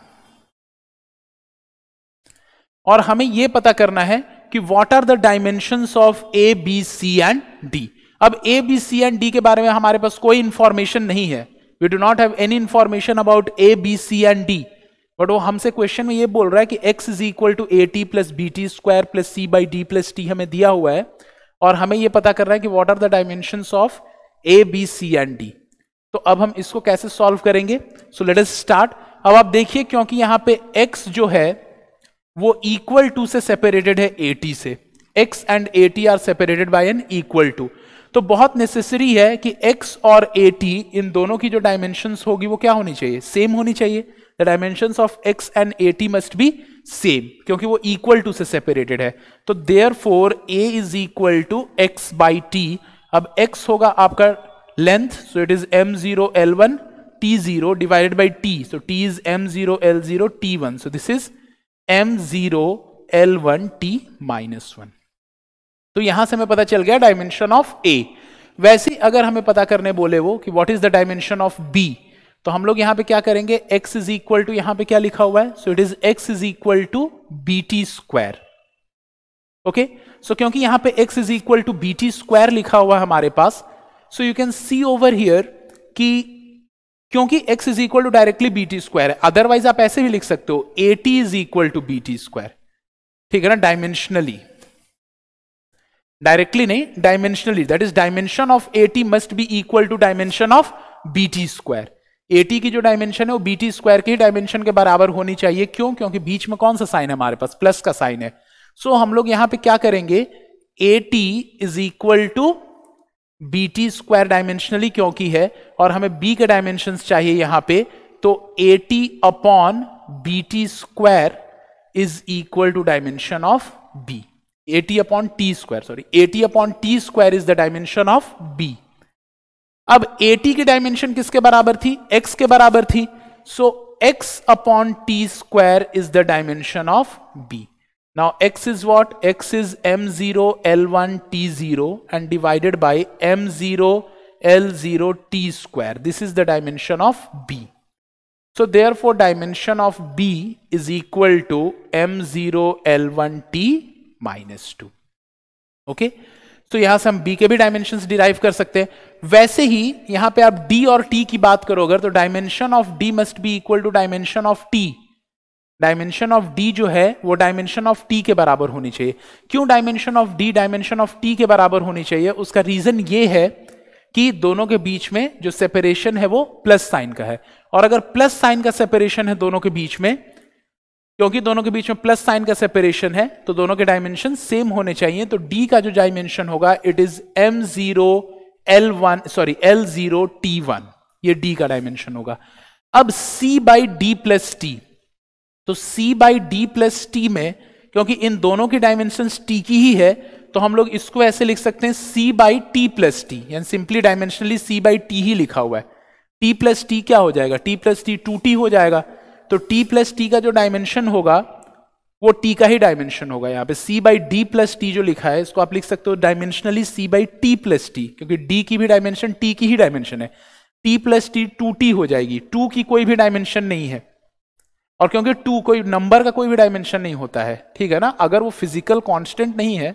और हमें यह पता करना है कि what are the dimension of A B C and D अब A B C and D के बारे में हमारे पास कोई इंफॉर्मेशन नहीं है we do not have any information about A B C and D but वो हमसे क्वेश्चन में ये बोल रहा है कि x is equal to A T plus B T square plus C by D plus T हमें दिया हुआ है और हमें ये पता करना है कि what are the dimension of A B C and D तो अब हम इसको कैसे सॉल्व करेंगे सो लेट अस स्टार्ट अब आप देखिए क्योंकि यहां पे x जो है वो इक्वल टू से सेपरेटेड है ए टी से x and A T are separated by an equal to तो बहुत नेसेसरी है कि x और ए टी इन दोनों की जो डायमेंशन होगी वो क्या होनी चाहिए सेम होनी चाहिए the dimension of x and A T must be same क्योंकि वो इक्वल टू से सेपरेटेड है तो therefore A is equal to X by T अब x होगा आपका length so it is M zero L one T zero divided by T so T is M zero L zero T one so this is M zero L one T minus one तो यहां से हमें पता चल गया dimension of ए वैसे अगर हमें पता करने बोले वो कि what is the dimension of B तो हम लोग यहां पे क्या करेंगे x इज इक्वल टू यहां पे क्या लिखा हुआ है so it is x is equal to B T square okay so क्योंकि यहां पे x is equal to B T square लिखा हुआ है हमारे पास so you can see over here कि क्योंकि x is equal to directly B T square है अदरवाइज आप ऐसे भी लिख सकते हो A T is equal to B T square ठीक है ना डायमेंशनली डायरेक्टली नहीं dimensionally that is dimension of A T must be equal to dimension of B T square A T की जो डायमेंशन है वो बी टी स्क्वायर की dimension के बराबर होनी चाहिए क्यों क्योंकि बीच में कौन सा साइन है हमारे पास प्लस का साइन है सो so, हम लोग यहां पे क्या करेंगे A T is equal to B T square dimensionally क्योंकि है और हमें बी के डायमेंशन चाहिए यहां पे तो A T upon B T square is equal to dimension of B At upon t square sorry At upon t square is the dimension of b अब 80 की डायमेंशन किसके बराबर थी x के बराबर थी x upon t square is the dimension of b Now, x is what? x is m0 l1 t0 0 and divided by m0 l0 t square this is the dimension of b so therefore dimension of b is equal to m0 l1 t minus two okay तो यहां से हम B के भी dimension derive कर सकते हैं वैसे ही यहां पे आप डी और टी की बात करो अगर तो dimension of D must be equal to dimension of T dimension of D जो है वो डायमेंशन ऑफ टी के बराबर होनी चाहिए क्यों dimension of D dimension of T के बराबर होनी चाहिए उसका रीजन ये है कि दोनों के बीच में जो सेपरेशन है वो प्लस साइन का है और अगर प्लस साइन का सेपरेशन है दोनों के बीच में क्योंकि दोनों के बीच में प्लस साइन का सेपरेशन है तो दोनों के डायमेंशन सेम होने चाहिए तो डी का जो डायमेंशन होगा it is M zero L one sorry L zero T one ये डी का डायमेंशन होगा अब C by D plus T तो C by D plus T में क्योंकि इन दोनों के डायमेंशन टी की ही है तो हम लोग इसको ऐसे लिख सकते हैं C by T plus T यानी simply dimensionally C by T ही लिखा हुआ है टी प्लस टी क्या हो जाएगा T plus T two T हो जाएगा तो टी प्लस टी का जो डायमेंशन होगा वो टी का ही डायमेंशन होगा यहाँ पे C by D plus T जो लिखा है इसको आप लिख सकते हो dimensionally C by T plus T क्योंकि डी की भी डायमेंशन टी की ही डायमेंशन है T plus T two T हो जाएगी टू की कोई भी डायमेंशन नहीं है और क्योंकि टू कोई नंबर का कोई भी डायमेंशन नहीं होता है ठीक है ना अगर वो फिजिकल कॉन्स्टेंट नहीं है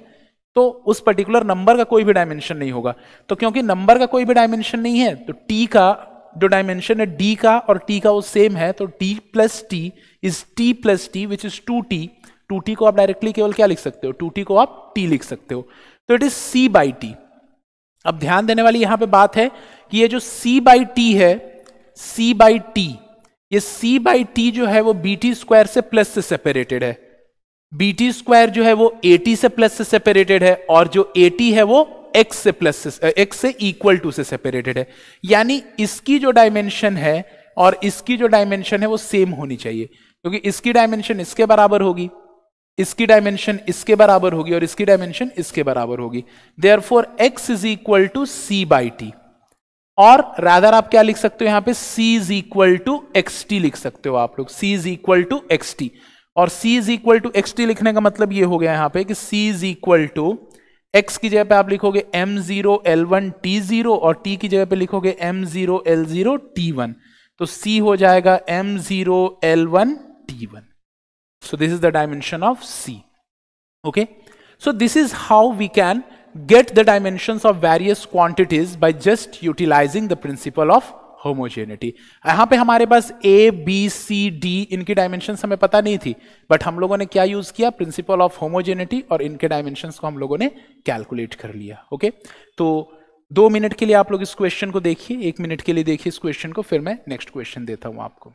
तो उस पर्टिकुलर नंबर का कोई भी डायमेंशन नहीं होगा तो क्योंकि नंबर का कोई भी डायमेंशन नहीं है तो टी का जो डायमेंशन है डी का और टी का वो सेम है तो D plus T is T plus T which is two T two T को आप डायरेक्टली केवल क्या लिख सकते हो टू टी को आप टी लिख सकते हो तो it is C by T अब ध्यान देने वाली यहां पे बात है कि ये जो सी बाई टी है सी बाई टी ये सी बाई टी जो है वो बी टी स्क्वायर से प्लस से सेपरेटेड है बी टी स्क्वायर जो है वो ए टी से प्लस से सेपरेटेड है और जो ए टी है वो x से प्लस से eh, x से इक्वल टू से सेपरेटेड है यानी इसकी जो डायमेंशन है और इसकी जो डायमेंशन है वो सेम होनी चाहिए क्योंकि इसकी डायमेंशन इसके बराबर होगी इसकी डायमेंशन इसके बराबर होगी और इसकी डायमेंशन इसके बराबर होगी therefore X is equal to C by T और राधर आप क्या लिख सकते हो यहां पे c is equal to X T लिख सकते हो आप लोग c is equal to X T और c is equal to X T लिखने का मतलब ये हो गया यहां पे कि c is equal to x की जगह पे आप लिखोगे m0 l1 t0 और t की जगह पे लिखोगे m0 l0 t1 तो c हो जाएगा m0 l1 t1 so this is the dimension of c okay so this is how we can get the dimension of various quantities by just utilising the principle of homogeneity यहां पे हमारे पास A B C D इनकी dimension हमें पता नहीं थी but हम लोगों ने क्या यूज किया प्रिंसिपल ऑफ होमोजेनिटी और इनके डायमेंशन को हम लोगों ने कैलकुलेट कर लिया ओके तो दो मिनट के लिए आप लोग इस क्वेश्चन को देखिए एक मिनट के लिए देखिए इस क्वेश्चन को फिर मैं नेक्स्ट क्वेश्चन देता हूं आपको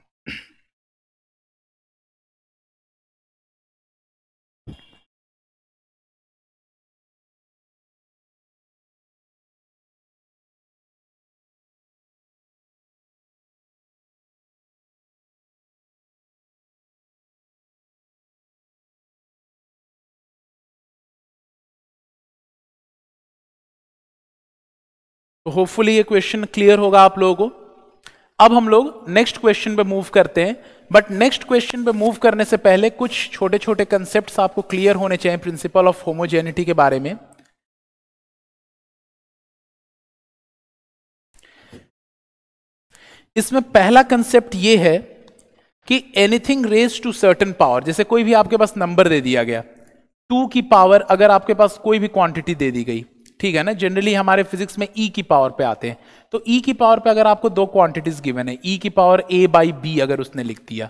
तो होपफुली ये क्वेश्चन क्लियर होगा आप लोगों को अब हम लोग नेक्स्ट क्वेश्चन पे मूव करते हैं बट नेक्स्ट क्वेश्चन पे मूव करने से पहले कुछ छोटे छोटे कंसेप्ट आपको क्लियर होने चाहिए प्रिंसिपल ऑफ होमोजेनिटी के बारे में इसमें पहला कंसेप्ट ये है कि anything raise to certain power जैसे कोई भी आपके पास नंबर दे दिया गया टू की पावर अगर आपके पास कोई भी क्वांटिटी दे दी गई ठीक है ना जनरली हमारे फिजिक्स में ई e की पावर पे आते हैं तो ई e की पावर पे अगर आपको दो क्वांटिटीज गिवन है ई e की पावर ए बाई बी अगर उसने लिख दिया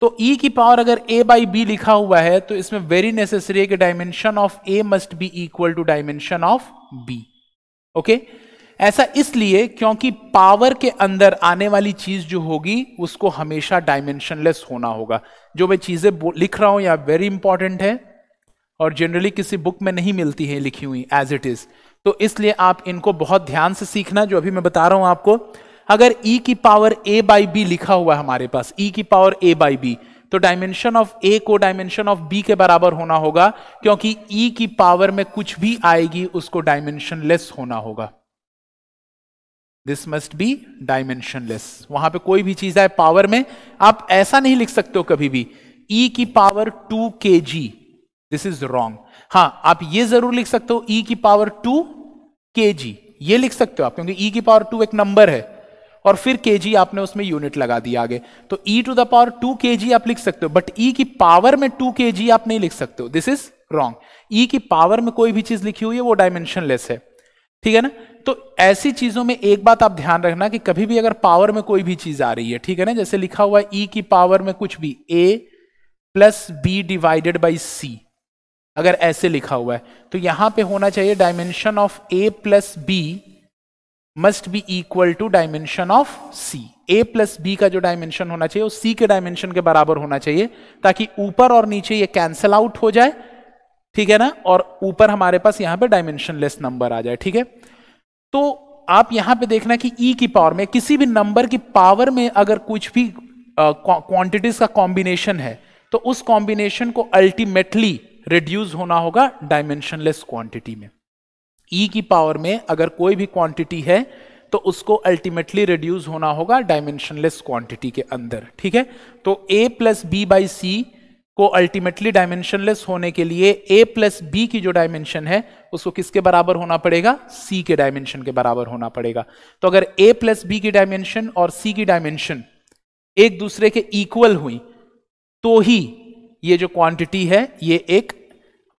तो ई e की पावर अगर ए बाई बी लिखा हुआ है तो इसमें वेरी नेसेसरी है कि dimension of A must be equal to dimension of B okay ऐसा इसलिए क्योंकि पावर के अंदर आने वाली चीज जो होगी उसको हमेशा डायमेंशनलेस होना होगा जो मैं चीजें लिख रहा हूं या वेरी इंपॉर्टेंट है और जनरली किसी बुक में नहीं मिलती है लिखी हुई एज इट इज तो इसलिए आप इनको बहुत ध्यान से सीखना जो अभी मैं बता रहा हूं आपको अगर e की पावर a बाई बी लिखा हुआ है हमारे पास e की पावर a बाई बी तो डायमेंशन ऑफ a को डायमेंशन ऑफ b के बराबर होना होगा क्योंकि e की पावर में कुछ भी आएगी उसको डायमेंशन लेस होना होगा this must be dimensionless वहां पर कोई भी चीज आए पावर में आप ऐसा नहीं लिख सकते हो कभी भी e की power two K ji this is wrong हाँ आप ये जरूर लिख सकते हो ई e की पावर टू के जी ये लिख सकते हो आप क्योंकि ई e की पावर टू एक नंबर है और फिर के जी आपने उसमें यूनिट लगा दिया आगे तो E to the power two K G आप लिख सकते हो बट ई e की पावर में टू के जी आप नहीं लिख सकते हो दिस इज रॉन्ग e की पावर में कोई भी चीज लिखी हुई है वो लेस है ठीक है ना तो ऐसी चीजों में एक बात आप ध्यान रखना कि कभी भी अगर पावर में कोई भी चीज आ रही है ठीक है ना जैसे लिखा हुआ ई e की पावर में कुछ भी A plus B divided by C अगर ऐसे लिखा हुआ है तो यहां पे होना चाहिए dimension of A plus B must be equal to dimension of C A plus B का जो डायमेंशन होना चाहिए वो सी के डायमेंशन के बराबर होना चाहिए ताकि ऊपर और नीचे ये कैंसल आउट हो जाए ठीक है ना और ऊपर हमारे पास यहां पे डायमेंशनलेस नंबर आ जाए ठीक है तो आप यहां पे देखना कि ई e की पावर में किसी भी नंबर की पावर में अगर कुछ भी क्वांटिटीज uh, का कॉम्बिनेशन है तो उस कॉम्बिनेशन को अल्टीमेटली रिड्यूस होना होगा डायमेंशनलेस क्वांटिटी में ई e की पावर में अगर कोई भी क्वांटिटी है तो उसको अल्टीमेटली रिड्यूस होना होगा डायमेंशनलेस क्वांटिटी के अंदर ठीक है तो A plus B by C को अल्टीमेटली डायमेंशनलेस होने के लिए ए प्लस बी की जो डायमेंशन है उसको किसके बराबर होना पड़ेगा सी के डायमेंशन के बराबर होना पड़ेगा तो अगर ए प्लस बी की डायमेंशन और सी की डायमेंशन एक दूसरे के इक्वल हुई तो ही ये जो क्वांटिटी है ये एक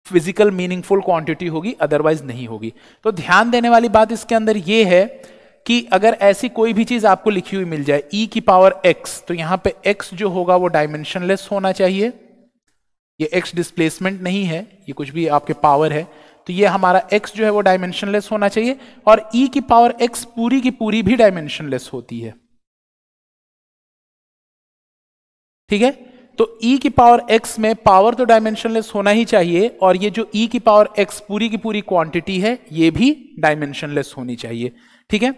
फिजिकल मीनिंगफुल क्वांटिटी होगी अदरवाइज नहीं होगी तो ध्यान देने वाली बात इसके अंदर ये है कि अगर ऐसी कोई भी चीज आपको लिखी हुई मिल जाए e की पावर x तो यहां पे x जो होगा वो डायमेंशनलेस होना चाहिए ये x डिस्प्लेसमेंट नहीं है ये कुछ भी आपके पावर है तो ये हमारा x जो है वो डायमेंशनलेस होना चाहिए और e की पावर x पूरी की पूरी भी डायमेंशनलेस होती है ठीक है तो e की पावर x में पावर तो डायमेंशनलेस होना ही चाहिए और ये जो e की पावर x पूरी की पूरी क्वांटिटी है ये भी डायमेंशनलेस होनी चाहिए ठीक है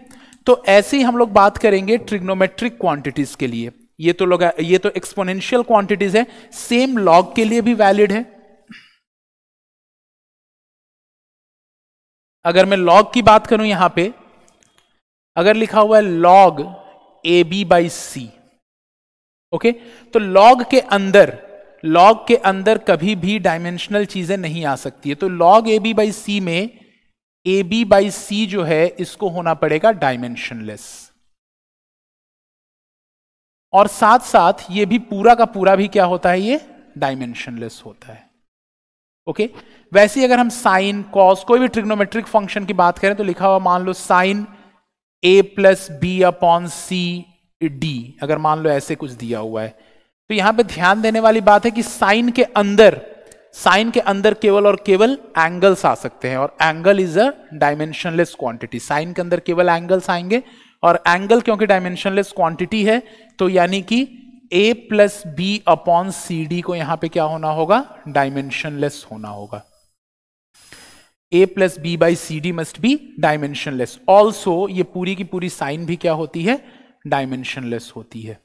तो ऐसे ही हम लोग बात करेंगे ट्रिग्नोमेट्रिक क्वांटिटीज के लिए ये तो लोग ये तो एक्सपोनेंशियल क्वांटिटीज है सेम लॉग के लिए भी वैलिड है अगर मैं लॉग की बात करूं यहां पे अगर लिखा हुआ है log A B by C okay तो लॉग के अंदर लॉग के अंदर कभी भी डायमेंशनल चीजें नहीं आ सकती है तो log A B by C में ए बी बाई सी जो है इसको होना पड़ेगा डायमेंशनलेस और साथ साथ ये भी पूरा का पूरा भी क्या होता है ये डायमेंशनलेस होता है ओके वैसे अगर हम साइन कॉस कोई भी ट्रिग्नोमेट्रिक फंक्शन की बात करें तो लिखा हुआ मान लो sine A plus B upon C D अगर मान लो ऐसे कुछ दिया हुआ है तो यहां पे ध्यान देने वाली बात है कि साइन के अंदर साइन के अंदर केवल और केवल एंगल्स आ सकते हैं और angle is a dimensionless quantity sine के अंदर केवल एंगल्स आएंगे और एंगल क्योंकि डायमेंशनलेस क्वांटिटी है तो यानी कि A plus B upon C D को यहां पे क्या होना होगा डायमेंशनलेस होना होगा A plus B by C D must be dimensionless also ये पूरी की पूरी साइन भी क्या होती है डायमेंशनलेस होती है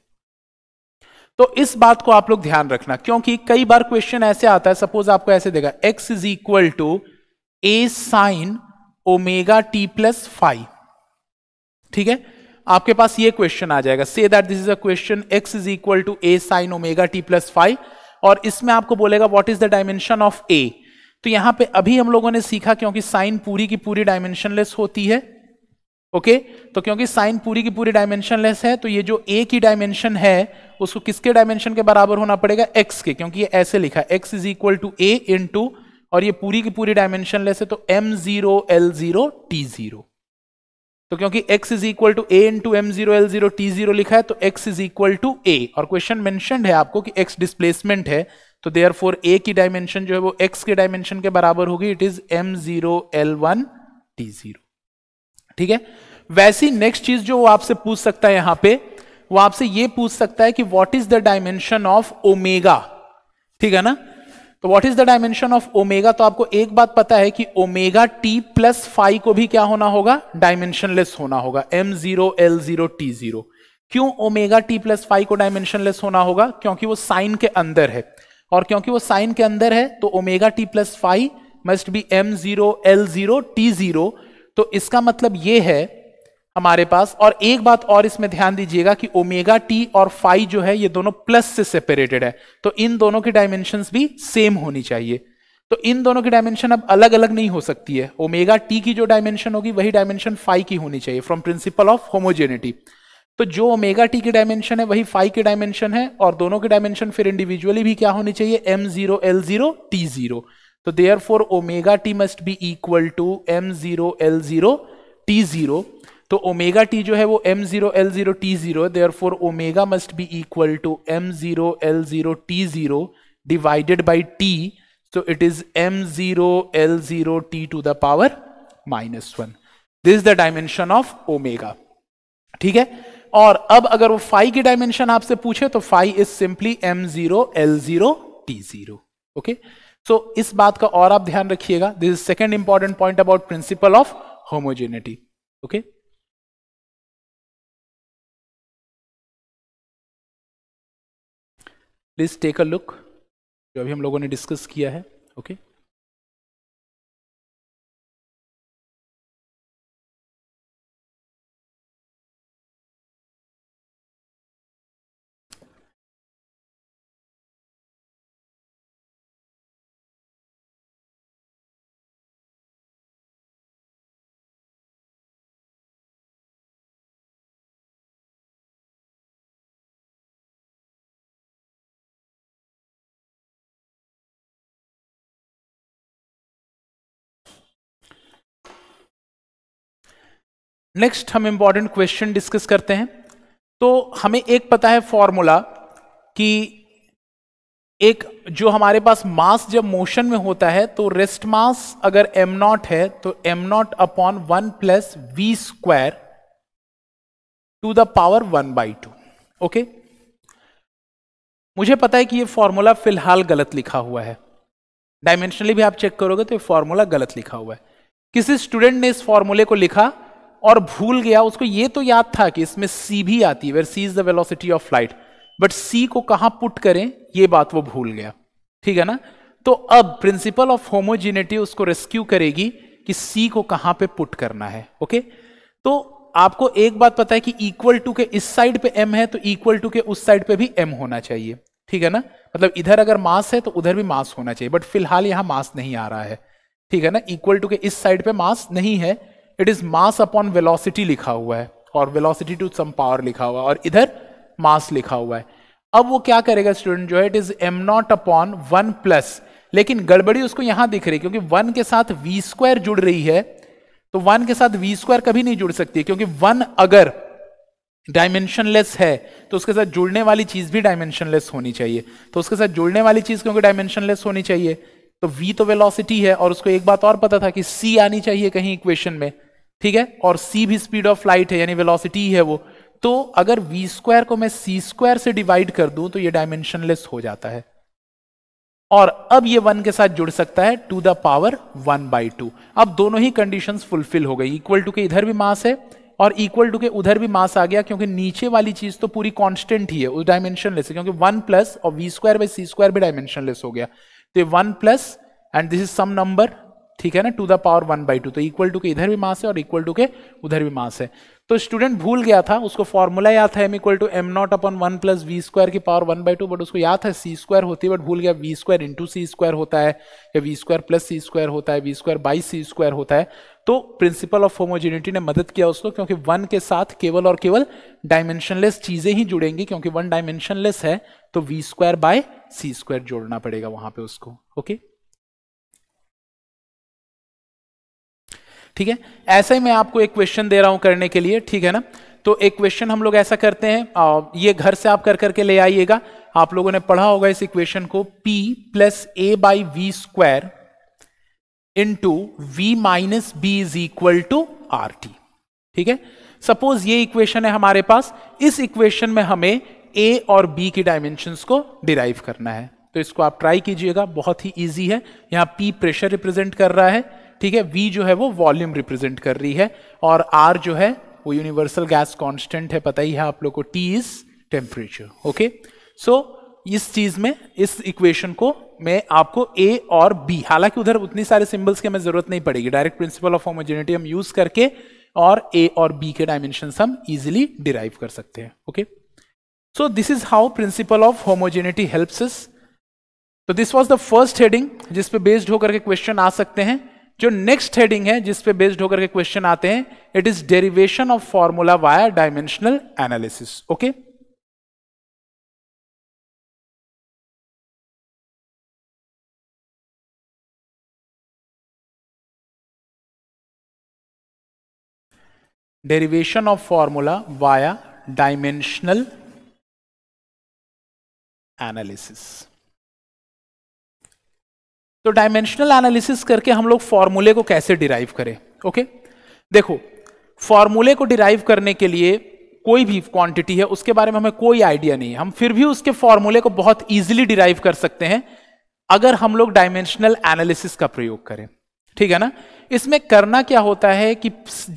तो इस बात को आप लोग ध्यान रखना क्योंकि कई बार क्वेश्चन ऐसे आता है सपोज आपको ऐसे देगा x is equal to A sine omega T plus five ठीक है आपके पास ये क्वेश्चन आ जाएगा say that this is a question x is equal to A sine omega T plus five और इसमें आपको बोलेगा what is the dimension of A तो यहां पे अभी हम लोगों ने सीखा क्योंकि साइन पूरी की पूरी डायमेंशनलेस होती है ओके okay? तो क्योंकि साइन पूरी की पूरी लेस है तो ये जो ए की डायमेंशन है उसको किसके डायमेंशन के बराबर होना पड़ेगा एक्स के क्योंकि ये ऐसे लिखा है X is equal to A into और ये पूरी की पूरी लेस है तो M zero L zero T zero तो क्योंकि x is equal to A into M zero L zero T zero लिखा है तो x is equal to A और क्वेश्चन मेंशन है आपको कि x डिस्प्लेसमेंट है तो देयर फोर ए की डायमेंशन जो है वो x के डायमेंशन के बराबर होगी it is M zero L one T zero ठीक है वैसी नेक्स्ट चीज जो वो आपसे पूछ सकता है यहां पे वो आपसे ये पूछ सकता है कि what is the dimension of omega ठीक है ना तो what is the dimension of omega तो आपको एक बात पता है कि ओमेगा टी प्लस फाइव को भी क्या होना होगा डायमेंशनलेस होना होगा M zero L zero T zero क्यों ओमेगा टी प्लस फाइव को डायमेंशनलेस होना होगा क्योंकि वो साइन के अंदर है और क्योंकि वो साइन के अंदर है तो omega T plus five must be M zero L zero T zero तो इसका मतलब यह है हमारे पास और एक बात और इसमें ध्यान दीजिएगा कि ओमेगा टी और फाइव जो है ये दोनों प्लस से सेपरेटेड है तो इन दोनों की डायमेंशन भी सेम होनी चाहिए तो इन दोनों की डायमेंशन अब अलग अलग नहीं हो सकती है ओमेगा टी की जो डायमेंशन होगी वही डायमेंशन फाइव की होनी चाहिए फ्रॉम प्रिंसिपल ऑफ होमोजेनिटी तो जो ओमेगा टी की डायमेंशन है वही फाइव की डायमेंशन है और दोनों की डायमेंशन फिर इंडिविजुअली भी क्या होनी चाहिए M zero L zero T zero तो therefore omega T must be equal to M zero L zero T zero तो ओमेगा टी जो है वो M zero L zero T zero therefore omega must be equal to M zero L zero T zero divided by T is M zero L zero T to the power minus one this is the dimension of omega ठीक है और अब अगर वो five की dimension आपसे पूछे तो five is simply M zero L zero T zero okay so so, इस बात का और आप ध्यान रखिएगा this is second important point about principle of homogeneity okay please take a look जो अभी हम लोगों ने डिस्कस किया है ओके okay? नेक्स्ट हम इंपॉर्टेंट क्वेश्चन डिस्कस करते हैं तो हमें एक पता है फॉर्मूला कि एक जो हमारे पास मास जब मोशन में होता है तो रेस्ट मास अगर एम नॉट है तो M naught upon one plus V square to the power one by two okay मुझे पता है कि ये फॉर्मूला फिलहाल गलत लिखा हुआ है डायमेंशनली भी आप चेक करोगे तो ये फॉर्मूला गलत लिखा हुआ है किसी स्टूडेंट ने इस फॉर्मूले को लिखा और भूल गया उसको ये तो याद था कि इसमें सी भी आती है where C is the velocity of light but C को कहां पुट करें ये बात वो भूल गया ठीक है ना तो अब प्रिंसिपल ऑफ होमोजिनिटी उसको रेस्क्यू करेगी कि सी को कहां पे पुट करना है ओके तो आपको एक बात पता है कि इक्वल टू के इस साइड पे एम है तो इक्वल टू के उस साइड पे भी एम होना चाहिए ठीक है ना मतलब इधर अगर मास है तो उधर भी मास होना चाहिए बट फिलहाल यहां मास नहीं आ रहा है ठीक है ना इक्वल टू के इस साइड पे मास नहीं है it is mass upon velocity लिखा हुआ है और वेलोसिटी टू सम पावर लिखा हुआ है और इधर मास लिखा हुआ है अब वो क्या करेगा स्टूडेंट जो है it is M naught upon one plus लेकिन गड़बड़ी उसको यहां दिख रही है क्योंकि वन के साथ वी स्क्वायर जुड़ रही है तो वन के साथ वी स्क्वायर कभी नहीं जुड़ सकती क्योंकि वन अगर डायमेंशनलेस है तो उसके साथ जुड़ने वाली चीज भी डायमेंशनलेस होनी चाहिए तो उसके साथ जुड़ने वाली चीज क्योंकि डायमेंशनलेस होनी चाहिए तो v तो वेलोसिटी है और उसको एक बात और पता था कि c आनी चाहिए कहीं इक्वेशन में ठीक है और c भी स्पीड ऑफ लाइट है यानी वेलोसिटी है वो तो अगर v स्क्वायर को मैं c स्क्वायर से डिवाइड कर दूं तो ये डायमेंशनलेस हो जाता है और अब ये वन के साथ जुड़ सकता है to the power one by two अब दोनों ही कंडीशन फुलफिल हो गई इक्वल टू के इधर भी मास है और इक्वल टू के उधर भी मास आ गया क्योंकि नीचे वाली चीज तो पूरी कांस्टेंट ही है उस डायमेंशनलेस है क्योंकि वन प्लस और V square by C square भी डायमेंशनलेस हो गया तो ये one plus and this is some number ठीक है ना to the power one by two तो इक्वल टू के इधर भी मास है और इक्वल टू के उधर भी मास है तो स्टूडेंट भूल गया था उसको फॉर्मूला याद है M equal to M naught upon one plus V square की power one by two but उसको याद है सी स्क्वायर होती है बट भूल गया V square into C square होता है या V square plus C square होता है V square by C square होता है तो प्रिंसिपल ऑफ होमोजेनिटी ने मदद किया उसको क्योंकि वन के साथ केवल और केवल डायमेंशनलेस चीज़ें ही जुड़ेंगी क्योंकि वन डायमेंशनलेस है तो V square by C square जोड़ना पड़ेगा वहां पर उसको ओके okay? ठीक है ऐसे ही मैं आपको एक क्वेश्चन दे रहा हूं करने के लिए ठीक है ना तो एक क्वेश्चन हम लोग ऐसा करते हैं आ, ये घर से आप कर करके ले आइएगा आप लोगों ने पढ़ा होगा इस इक्वेशन को p plus A by V square into V minus B is equal to R T ठीक है सपोज ये इक्वेशन है हमारे पास इस इक्वेशन में हमें ए और बी की डायमेंशन को डिराइव करना है तो इसको आप ट्राई कीजिएगा बहुत ही ईजी है यहां पी प्रेशर रिप्रेजेंट कर रहा है ठीक है वी जो है वो वॉल्यूम रिप्रेजेंट कर रही है और आर जो है वो यूनिवर्सल गैस कॉन्स्टेंट है पता ही है आप लोग को T is temperature okay so इस चीज में इस इक्वेशन को मैं आपको ए और बी हालांकि उधर उतनी सारे सिंबल्स की हमें जरूरत नहीं पड़ेगी डायरेक्ट प्रिंसिपल ऑफ होमोजेनिटी हम यूज करके और ए और बी के डायमेंशन हम इजिली डिराइव कर सकते हैं okay so this is how principle of homogeneity helps तो this was the first heading जिसपे बेस्ड होकर के क्वेश्चन आ सकते हैं जो नेक्स्ट हेडिंग है जिस पे बेस्ड होकर के क्वेश्चन आते हैं it is derivation of formula via dimensional analysis okay derivation of formula via dimensional analysis तो डायमेंशनल एनालिसिस करके हम लोग फॉर्मूले को कैसे डिराइव करें ओके देखो फॉर्मूले को डिराइव करने के लिए कोई भी क्वांटिटी है उसके बारे में हमें कोई आइडिया नहीं है हम फिर भी उसके फॉर्मूले को बहुत इजीली डिराइव कर सकते हैं अगर हम लोग डायमेंशनल एनालिसिस का प्रयोग करें ठीक है ना इसमें करना क्या होता है कि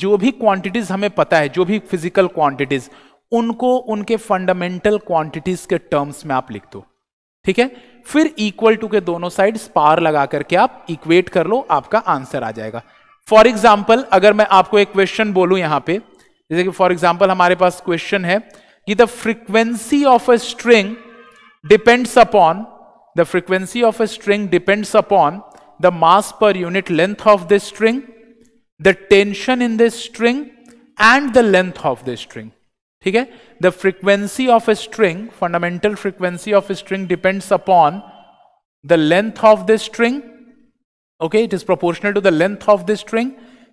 जो भी क्वांटिटीज हमें पता है जो भी फिजिकल क्वांटिटीज उनको उनके फंडामेंटल क्वांटिटीज के टर्म्स में आप लिख दो ठीक है फिर इक्वल टू के दोनों साइड पार लगा करके आप इक्वेट कर लो आपका आंसर आ जाएगा फॉर एग्जाम्पल अगर मैं आपको एक क्वेश्चन बोलू यहां पर जैसे कि फॉर एग्जाम्पल हमारे पास क्वेश्चन है कि the frequency of a string depends upon the frequency of a string depends upon the mass per unit length of this string the tension in this string and the length of this string ठीक है the frequency of a string fundamental frequency of a string depends upon the length of the string okay it is proportional to the length of the string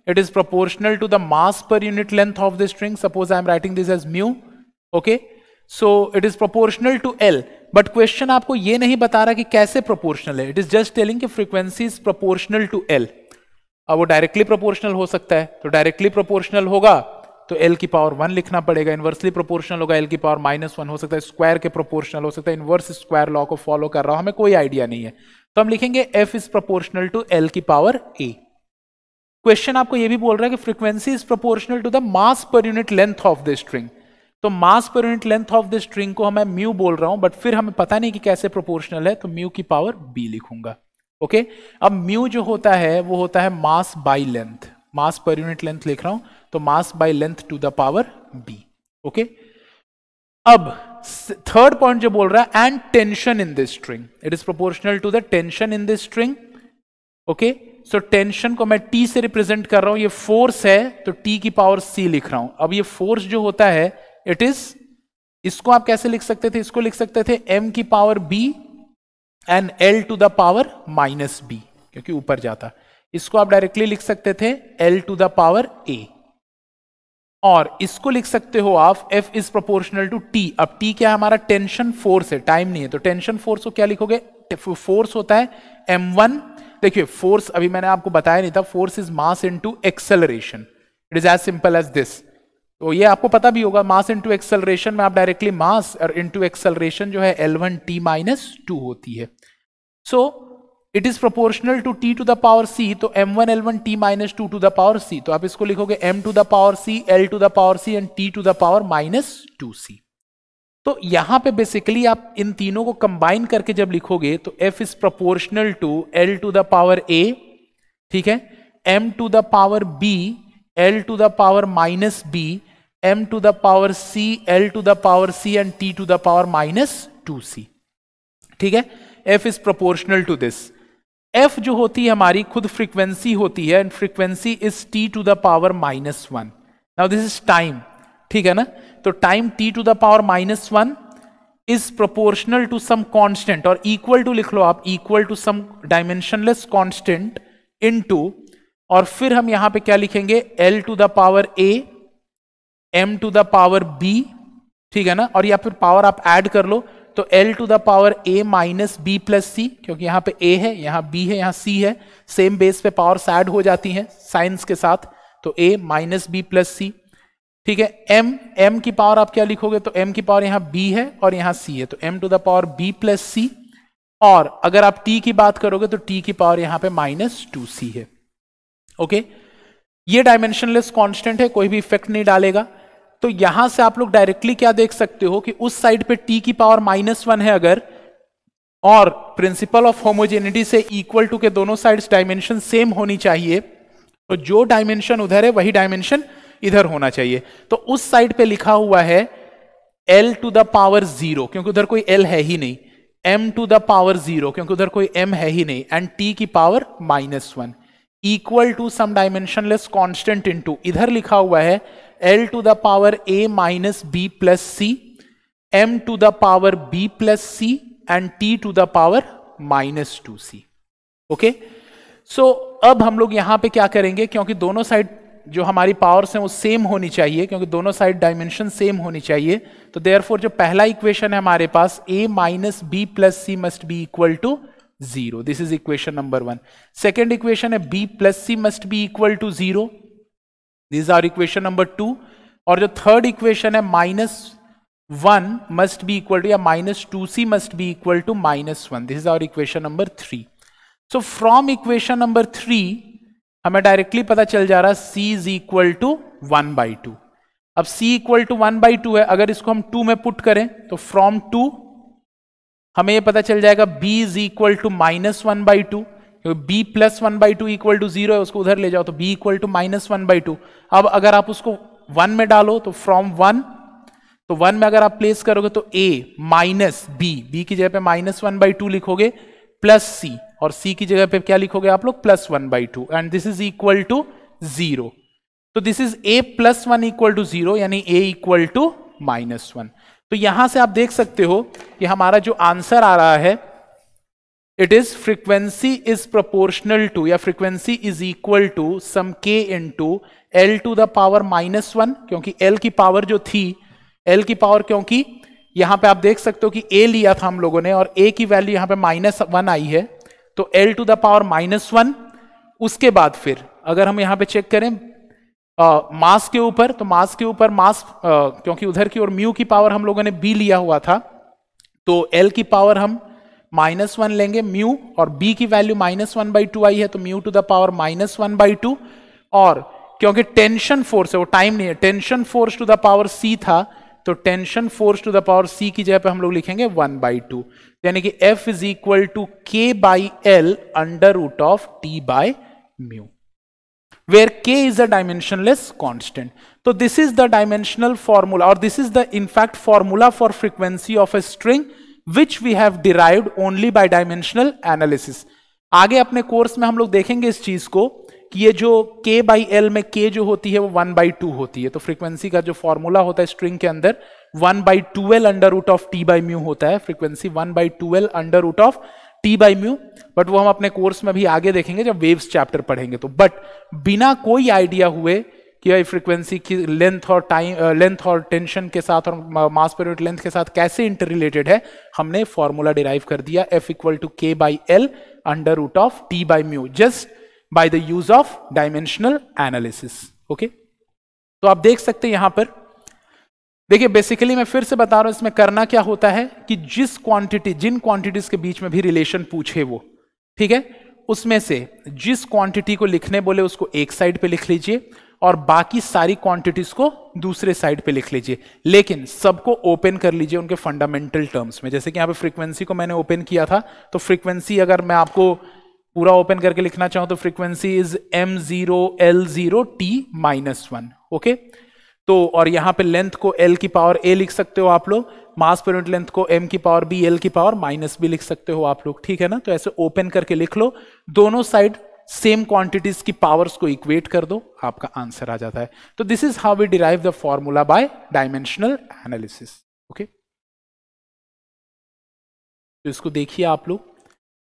it is proportional to the mass per unit length of the string suppose I am writing this as mu okay so it is proportional to L but question आपको ये नहीं बता रहा कि कैसे proportional है it is just telling कि frequency is proportional to L अब वो डायरेक्टली प्रोपोर्शनल हो सकता है तो डायरेक्टली प्रोपोर्शनल होगा तो एल की पावर वन लिखना पड़ेगा इनवर्सली प्रोपोर्शनल होगा एल की पावर माइनस वन हो सकता है स्क्वायर के प्रोपोर्शनल हो सकता है इनवर्स स्क्वायर लॉ को फॉलो कर रहा हूं हमें कोई आइडिया नहीं है तो हम लिखेंगे F is proportional to L की पावर ए क्वेश्चन आपको यह भी बोल रहा है कि frequency is proportional to the mass per unit length of the string तो mass per unit length of the string को हमें म्यू बोल रहा हूं बट फिर हमें पता नहीं कि कैसे प्रोपोर्शनल है तो म्यू की पावर बी लिखूंगा ओके okay? अब म्यू जो होता है वो होता है mass by length mass per unit length लिख रहा हूं तो mass by length to the power B okay अब थर्ड पॉइंट जो बोल रहा है and tension in this string it is proportional to the tension in this string okay so tension को मैं टी से रिप्रेजेंट कर रहा हूं ये फोर्स है तो टी की पावर सी लिख रहा हूं अब ये फोर्स जो होता है इट इज इसको आप कैसे लिख सकते थे इसको लिख सकते थे एम की power B and L to the power minus B क्योंकि ऊपर जाता इसको आप डायरेक्टली लिख सकते थे L to the power A और इसको लिख सकते हो आप F is proportional to T अब टी क्या हमारा टेंशन फोर्स है टाइम नहीं है तो टेंशन फोर्स को क्या लिखोगे फोर्स होता है एम वन देखिए फोर्स अभी मैंने आपको बताया नहीं था force is mass into acceleration it is as simple as this तो ये आपको पता भी होगा मास इंटू एक्सेलरेशन में आप डायरेक्टली मास और इंटू एक्सेलरेशन जो है L one T minus two होती है so so, it is proportional to T to the power C तो M one L one T minus two to the power C तो आप इसको लिखोगे M to the power C L to the power C and T to the power minus two C तो यहां पे basically आप इन तीनों को कंबाइन करके जब लिखोगे तो F is proportional to L to the power A ठीक है M to the power B L to the power minus B M to the power C L to the power C and T to the power minus two C ठीक है F is proportional to this F जो होती है हमारी खुद frequency होती है and frequency is T to the power minus one now this is time ठीक है ना तो time T to the power minus one is proportional to some constant और इक्वल टू लिख लो आप equal to some dimensionless constant into और फिर हम यहां पे क्या लिखेंगे L to the power A M to the power B ठीक है ना और या फिर पावर आप ऐड कर लो तो L to the power A minus B plus C क्योंकि यहां पे ए है यहां बी है यहां सी है सेम बेस पे पावर सैड हो जाती है साइंस के साथ तो A minus B plus C ठीक है एम एम की पावर आप क्या लिखोगे तो एम की पावर यहां बी है और यहां सी है तो M to the power B plus C और अगर आप टी की बात करोगे तो टी की पावर यहां पे माइनस टू सी है ओके ये डायमेंशनलेस कांस्टेंट है कोई भी इफेक्ट नहीं डालेगा तो यहां से आप लोग डायरेक्टली क्या देख सकते हो कि उस साइड पे t की पावर माइनस वन है अगर और प्रिंसिपल ऑफ होमोजेनिटी से इक्वल टू के दोनों साइड्स डायमेंशन सेम होनी चाहिए तो जो डायमेंशन उधर है वही डायमेंशन इधर होना चाहिए तो उस साइड पे लिखा हुआ है L to the power zero क्योंकि उधर कोई एल है ही नहीं M to the power zero क्योंकि उधर कोई एम है ही नहीं एंड टी की power minus one equal to some dimensionless constant in इधर लिखा हुआ है L to the power A minus B plus C M to the power B plus C and T to the power minus two C okay सो अब हम लोग यहां पे क्या करेंगे क्योंकि दोनों साइड जो हमारी पावर्स हैं वो सेम होनी चाहिए क्योंकि दोनों साइड डायमेंशन सेम होनी चाहिए तो देयर जो पहला इक्वेशन है हमारे पास A minus B plus C must be equal to zero this is equation number one second equation है B plus C must be equal to zero this are equation number two और जो third equation है minus one must be equal to या minus two C must be equal to minus one this is our equation number three so from equation number three हमें directly पता चल जा रहा है C is equal to one by two अब C equal to one by two है अगर इसको हम टू में पुट करें तो फ्रॉम टू हमें यह पता चल जाएगा B is equal to minus one by two B plus one by two equal to zero है उसको उधर ले जाओ तो B equal to minus one by two अब अगर आप उसको वन में डालो तो फ्रॉम वन तो वन में अगर आप प्लेस करोगे तो ए माइनस बी बी की जगह पे माइनस वन बाई टू लिखोगे प्लस सी और सी की जगह पे क्या लिखोगे आप लोग plus one by two and this is equal to zero तो this is A plus one equal to zero यानी A equal to minus one तो यहां से आप देख सकते हो कि हमारा जो आंसर आ रहा है it is frequency is proportional to या frequency is equal to some K into L to the power minus one क्योंकि एल की पावर जो थी एल की पावर क्योंकि यहां पे आप देख सकते हो कि ए लिया था हम लोगों ने और ए की वैल्यू यहां पे माइनस वन आई है तो L to the power minus one उसके बाद फिर अगर हम यहां पे चेक करें मास के ऊपर तो मास के ऊपर मास क्योंकि उधर की ओर म्यू की पावर हम लोगों ने बी लिया हुआ था तो एल की पावर हम माइनस वन लेंगे म्यू और बी की value minus one by two आई है तो mu to the power minus one by two और क्योंकि टेंशन फोर्स है वो टाइम नहीं है tension force to the power C था तो tension force to the power C की जगह पे हम लोग लिखेंगे वन बाई टू यानी कि F is equal to K by L under root of T by mu where K is a dimensionless constant तो this is the dimensional formula और this is the in fact formula for frequency of a string which we have derive only by dimensional analysis आगे अपने course में हम लोग देखेंगे इस चीज को कि ये जो k बाई एल में k जो होती है वो वन बाई टू होती है तो फ्रीक्वेंसी का जो फॉर्मूला होता है स्ट्रिंग के अंदर one by two L under root of T by mu होता है frequency one by two L under root of T by mu but वो हम अपने कोर्स में भी आगे देखेंगे जब वेव्स चैप्टर पढ़ेंगे तो बट बिना कोई आइडिया हुए कि यह फ्रीक्वेंसी की लेंथ और टाइम लेंथ और टेंशन के साथ और मास पर यूनिट लेंथ के साथ कैसे इंटर रिलेटेड है हमने फॉर्मूला डिराइव कर दिया F equal to K by L under root of T by mu just by the use of dimensional analysis okay तो आप देख सकते हैं यहां पर देखिए बेसिकली मैं फिर से बता रहा हूं इसमें करना क्या होता है कि जिस क्वांटिटी जिन क्वांटिटीज के बीच में भी रिलेशन पूछे वो ठीक है उसमें से जिस क्वांटिटी को लिखने बोले उसको एक साइड पे लिख लीजिए और बाकी सारी क्वांटिटीज को दूसरे साइड पे लिख लीजिए लेकिन सबको ओपन कर लीजिए उनके फंडामेंटल टर्म्स में जैसे कि यहाँ पे फ्रीक्वेंसी को मैंने ओपन किया था तो फ्रीक्वेंसी अगर मैं आपको पूरा ओपन करके लिखना चाहूँ तो frequency is M zero L zero T minus one okay तो और यहाँ पे लेंथ को एल की पावर ए लिख सकते हो आप लोग मास पर यूनिट लेंथ को एम की पावर बी एल की पावर माइनस बी लिख सकते हो आप लोग ठीक है ना तो ऐसे ओपन करके लिख लो दोनों साइड सेम क्वांटिटीज की पावर्स को इक्वेट कर दो आपका आंसर आ जाता है तो this is how we derive the formula by dimensional analysis okay तो इसको देखिए आप लोग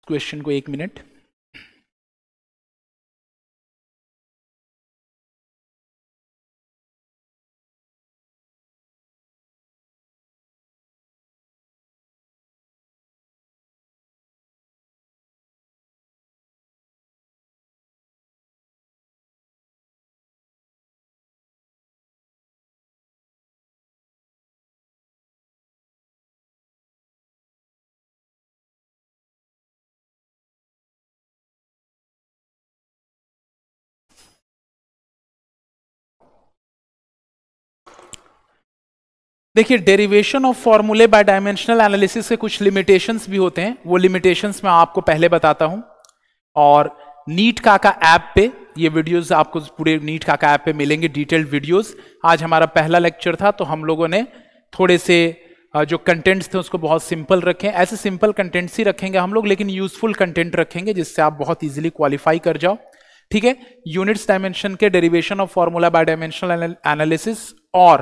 क्वेश्चन को एक मिनट देखिए डेरिवेशन ऑफ फॉर्मूले बाय डायमेंशनल एनालिसिस के कुछ लिमिटेशंस भी होते हैं वो लिमिटेशंस मैं आपको पहले बताता हूं और नीट काका ऐप पे ये वीडियोस आपको पूरे नीट काका ऐप पे मिलेंगे डिटेल्ड वीडियोस आज हमारा पहला लेक्चर था तो हम लोगों ने थोड़े से जो कंटेंट्स थे उसको बहुत सिंपल रखे ऐसे सिंपल कंटेंट्स ही रखेंगे हम लोग लेकिन यूजफुल कंटेंट रखेंगे जिससे आप बहुत ईजिली क्वालिफाई कर जाओ ठीक है यूनिट्स डायमेंशन के derivation of formula by dimensional analysis और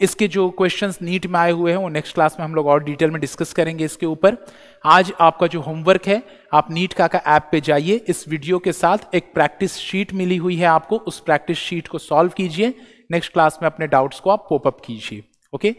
इसके जो क्वेश्चंस नीट में आए हुए हैं वो नेक्स्ट क्लास में हम लोग और डिटेल में डिस्कस करेंगे इसके ऊपर आज आपका जो होमवर्क है आप नीट का का ऐप पे जाइए इस वीडियो के साथ एक प्रैक्टिस शीट मिली हुई है आपको उस प्रैक्टिस शीट को सॉल्व कीजिए नेक्स्ट क्लास में अपने डाउट्स को आप पोपअप कीजिए okay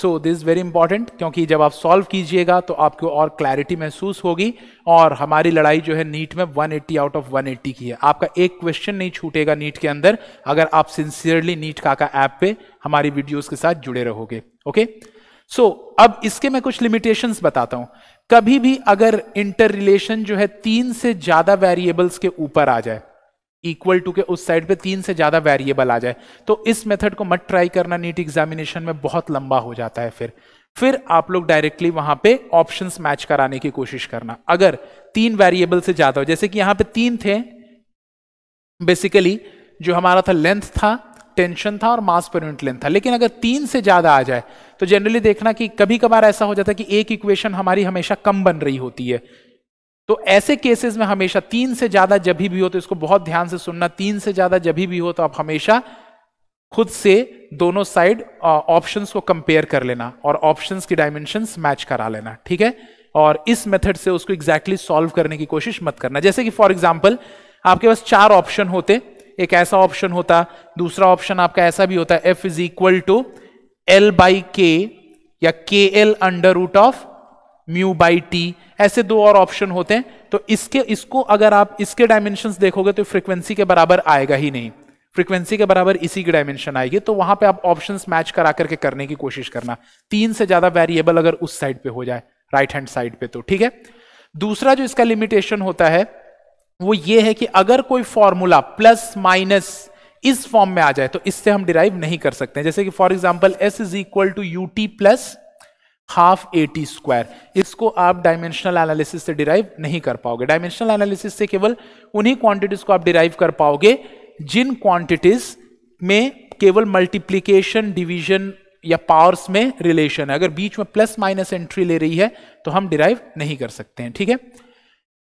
so this very important क्योंकि जब आप सॉल्व कीजिएगा तो आपको और क्लैरिटी महसूस होगी और हमारी लड़ाई जो है नीट में 180 आउट ऑफ 180 की है आपका एक क्वेश्चन नहीं छूटेगा नीट के अंदर अगर आप सिंसियरली नीट काका ऐप पे हमारी वीडियोस के साथ जुड़े रहोगे ओके सो so, अब इसके मैं कुछ लिमिटेशंस बताता हूं कभी भी अगर इंटर रिलेशन जो है तीन से ज्यादा वेरिएबल्स के ऊपर आ जाए इक्वल टू के उस साइड पे तीन से ज्यादा वेरिएबल आ जाए तो इस मेथड को मत ट्राई करना नीट एग्जामिनेशन में बहुत लंबा हो जाता है फिर फिर आप लोग डायरेक्टली वहां पे ऑप्शंस मैच कराने की कोशिश करना अगर तीन वेरिएबल से ज्यादा हो जैसे कि यहां पे तीन थे बेसिकली जो हमारा था लेंथ था टेंशन था और मास पर यूनिट लेंथ था लेकिन अगर तीन से ज्यादा आ जाए तो जनरली देखना कि कभी कभार ऐसा हो जाता है कि एक इक्वेशन हमारी हमेशा कम बन रही होती है तो ऐसे केसेस में हमेशा तीन से ज्यादा जब भी हो तो इसको बहुत ध्यान से सुनना तीन से ज्यादा जब भी हो तो आप हमेशा खुद से दोनों साइड ऑप्शंस को कंपेयर कर लेना और ऑप्शंस की डायमेंशंस मैच करा लेना ठीक है और इस मेथड से उसको एग्जैक्टली exactly सॉल्व करने की कोशिश मत करना जैसे कि फॉर एग्जाम्पल आपके पास चार ऑप्शन होते एक ऐसा ऑप्शन होता दूसरा ऑप्शन आपका ऐसा भी होता है F is equal to L by K या K L under root of mu by T ऐसे दो और ऑप्शन होते हैं तो इसके इसको अगर आप इसके डायमेंशन देखोगे तो फ्रीक्वेंसी के बराबर आएगा ही नहीं फ्रीक्वेंसी के बराबर इसी की डायमेंशन आएगी तो वहां पे आप ऑप्शंस मैच करा करके करने की कोशिश करना तीन से ज्यादा वेरिएबल अगर उस साइड पे हो जाए राइट हैंड साइड पे तो ठीक है दूसरा जो इसका लिमिटेशन होता है वो ये है कि अगर कोई फॉर्मूला प्लस माइनस इस फॉर्म में आ जाए तो इससे हम डिराइव नहीं कर सकते जैसे कि for example S is equal to U T plus half A T square इसको आप डायमेंशनल एनालिसिस से डिराइव नहीं कर पाओगे डायमेंशनल एनालिसिस से केवल उन्हीं क्वांटिटीज को आप डिराइव कर पाओगे जिन क्वांटिटीज में केवल मल्टीप्लीकेशन डिविजन या पावर्स में रिलेशन है अगर बीच में प्लस माइनस एंट्री ले रही है तो हम डिराइव नहीं कर सकते हैं ठीक है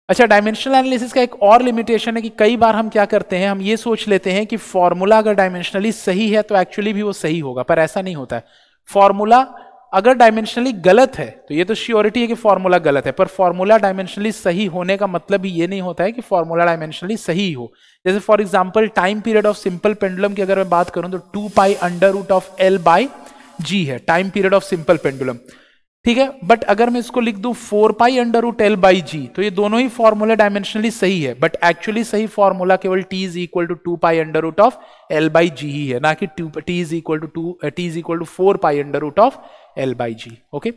अच्छा डायमेंशनल एनालिसिस का एक और लिमिटेशन है कि कई बार हम क्या करते हैं हम ये सोच लेते हैं कि फॉर्मूला अगर डायमेंशनली सही है तो एक्चुअली भी वो सही होगा पर ऐसा नहीं होता है फॉर्मूला अगर डायमेंशनली गलत है तो ये तो श्योरिटी है कि फॉर्मूला गलत है पर फॉर्मूला डायमेंशनली सही होने का मतलब ही ये नहीं होता है कि फॉर्मूला डायमेंशनली सही हो जैसे for example time period of simple pendulum की अगर मैं बात करूँ तो two pi under root of L by G है time period of simple pendulum ठीक है बट अगर मैं इसको लिख दू four pi under root L by G तो ये दोनों ही फॉर्मूला डायमेंशनली सही है बट एक्चुअली सही फॉर्मूला केवल T is equal to two pi under root of L by जी ही है ना कि T is equal to two T is equal to four pi under root of L by G okay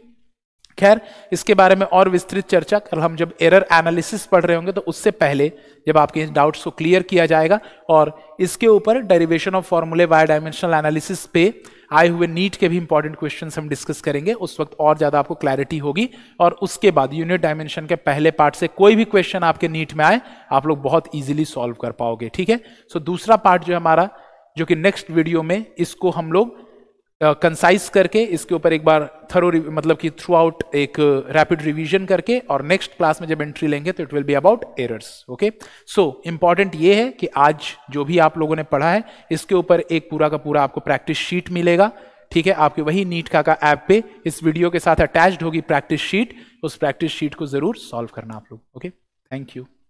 खैर इसके बारे में और विस्तृत चर्चा कल हम जब एरर एनालिसिस पढ़ रहे होंगे तो उससे पहले जब आपके इन डाउट्स को क्लियर किया जाएगा और इसके ऊपर डेरिवेशन ऑफ फॉर्मूले वाई डायमेंशनल एनालिसिस पे आए हुए नीट के भी इंपॉर्टेंट क्वेश्चन हम डिस्कस करेंगे उस वक्त और ज़्यादा आपको क्लैरिटी होगी और उसके बाद यूनिट डायमेंशन के पहले पार्ट से कोई भी क्वेश्चन आपके नीट में आए आप लोग बहुत ईजिली सॉल्व कर पाओगे ठीक है सो so, दूसरा पार्ट जो हमारा जो कि नेक्स्ट वीडियो में इसको हम लोग कंसाइज करके इसके ऊपर एक बार थरो मतलब कि थ्रू आउट एक रैपिड रिवीजन करके और नेक्स्ट क्लास में जब एंट्री लेंगे तो it will be about errors okay so important ये है कि आज जो भी आप लोगों ने पढ़ा है इसके ऊपर एक पूरा का पूरा आपको प्रैक्टिस शीट मिलेगा ठीक है आपके वही नीट का का ऐप पे इस वीडियो के साथ अटैच्ड होगी प्रैक्टिस शीट उस प्रैक्टिस शीट को जरूर सॉल्व करना आप लोग ओके थैंक यू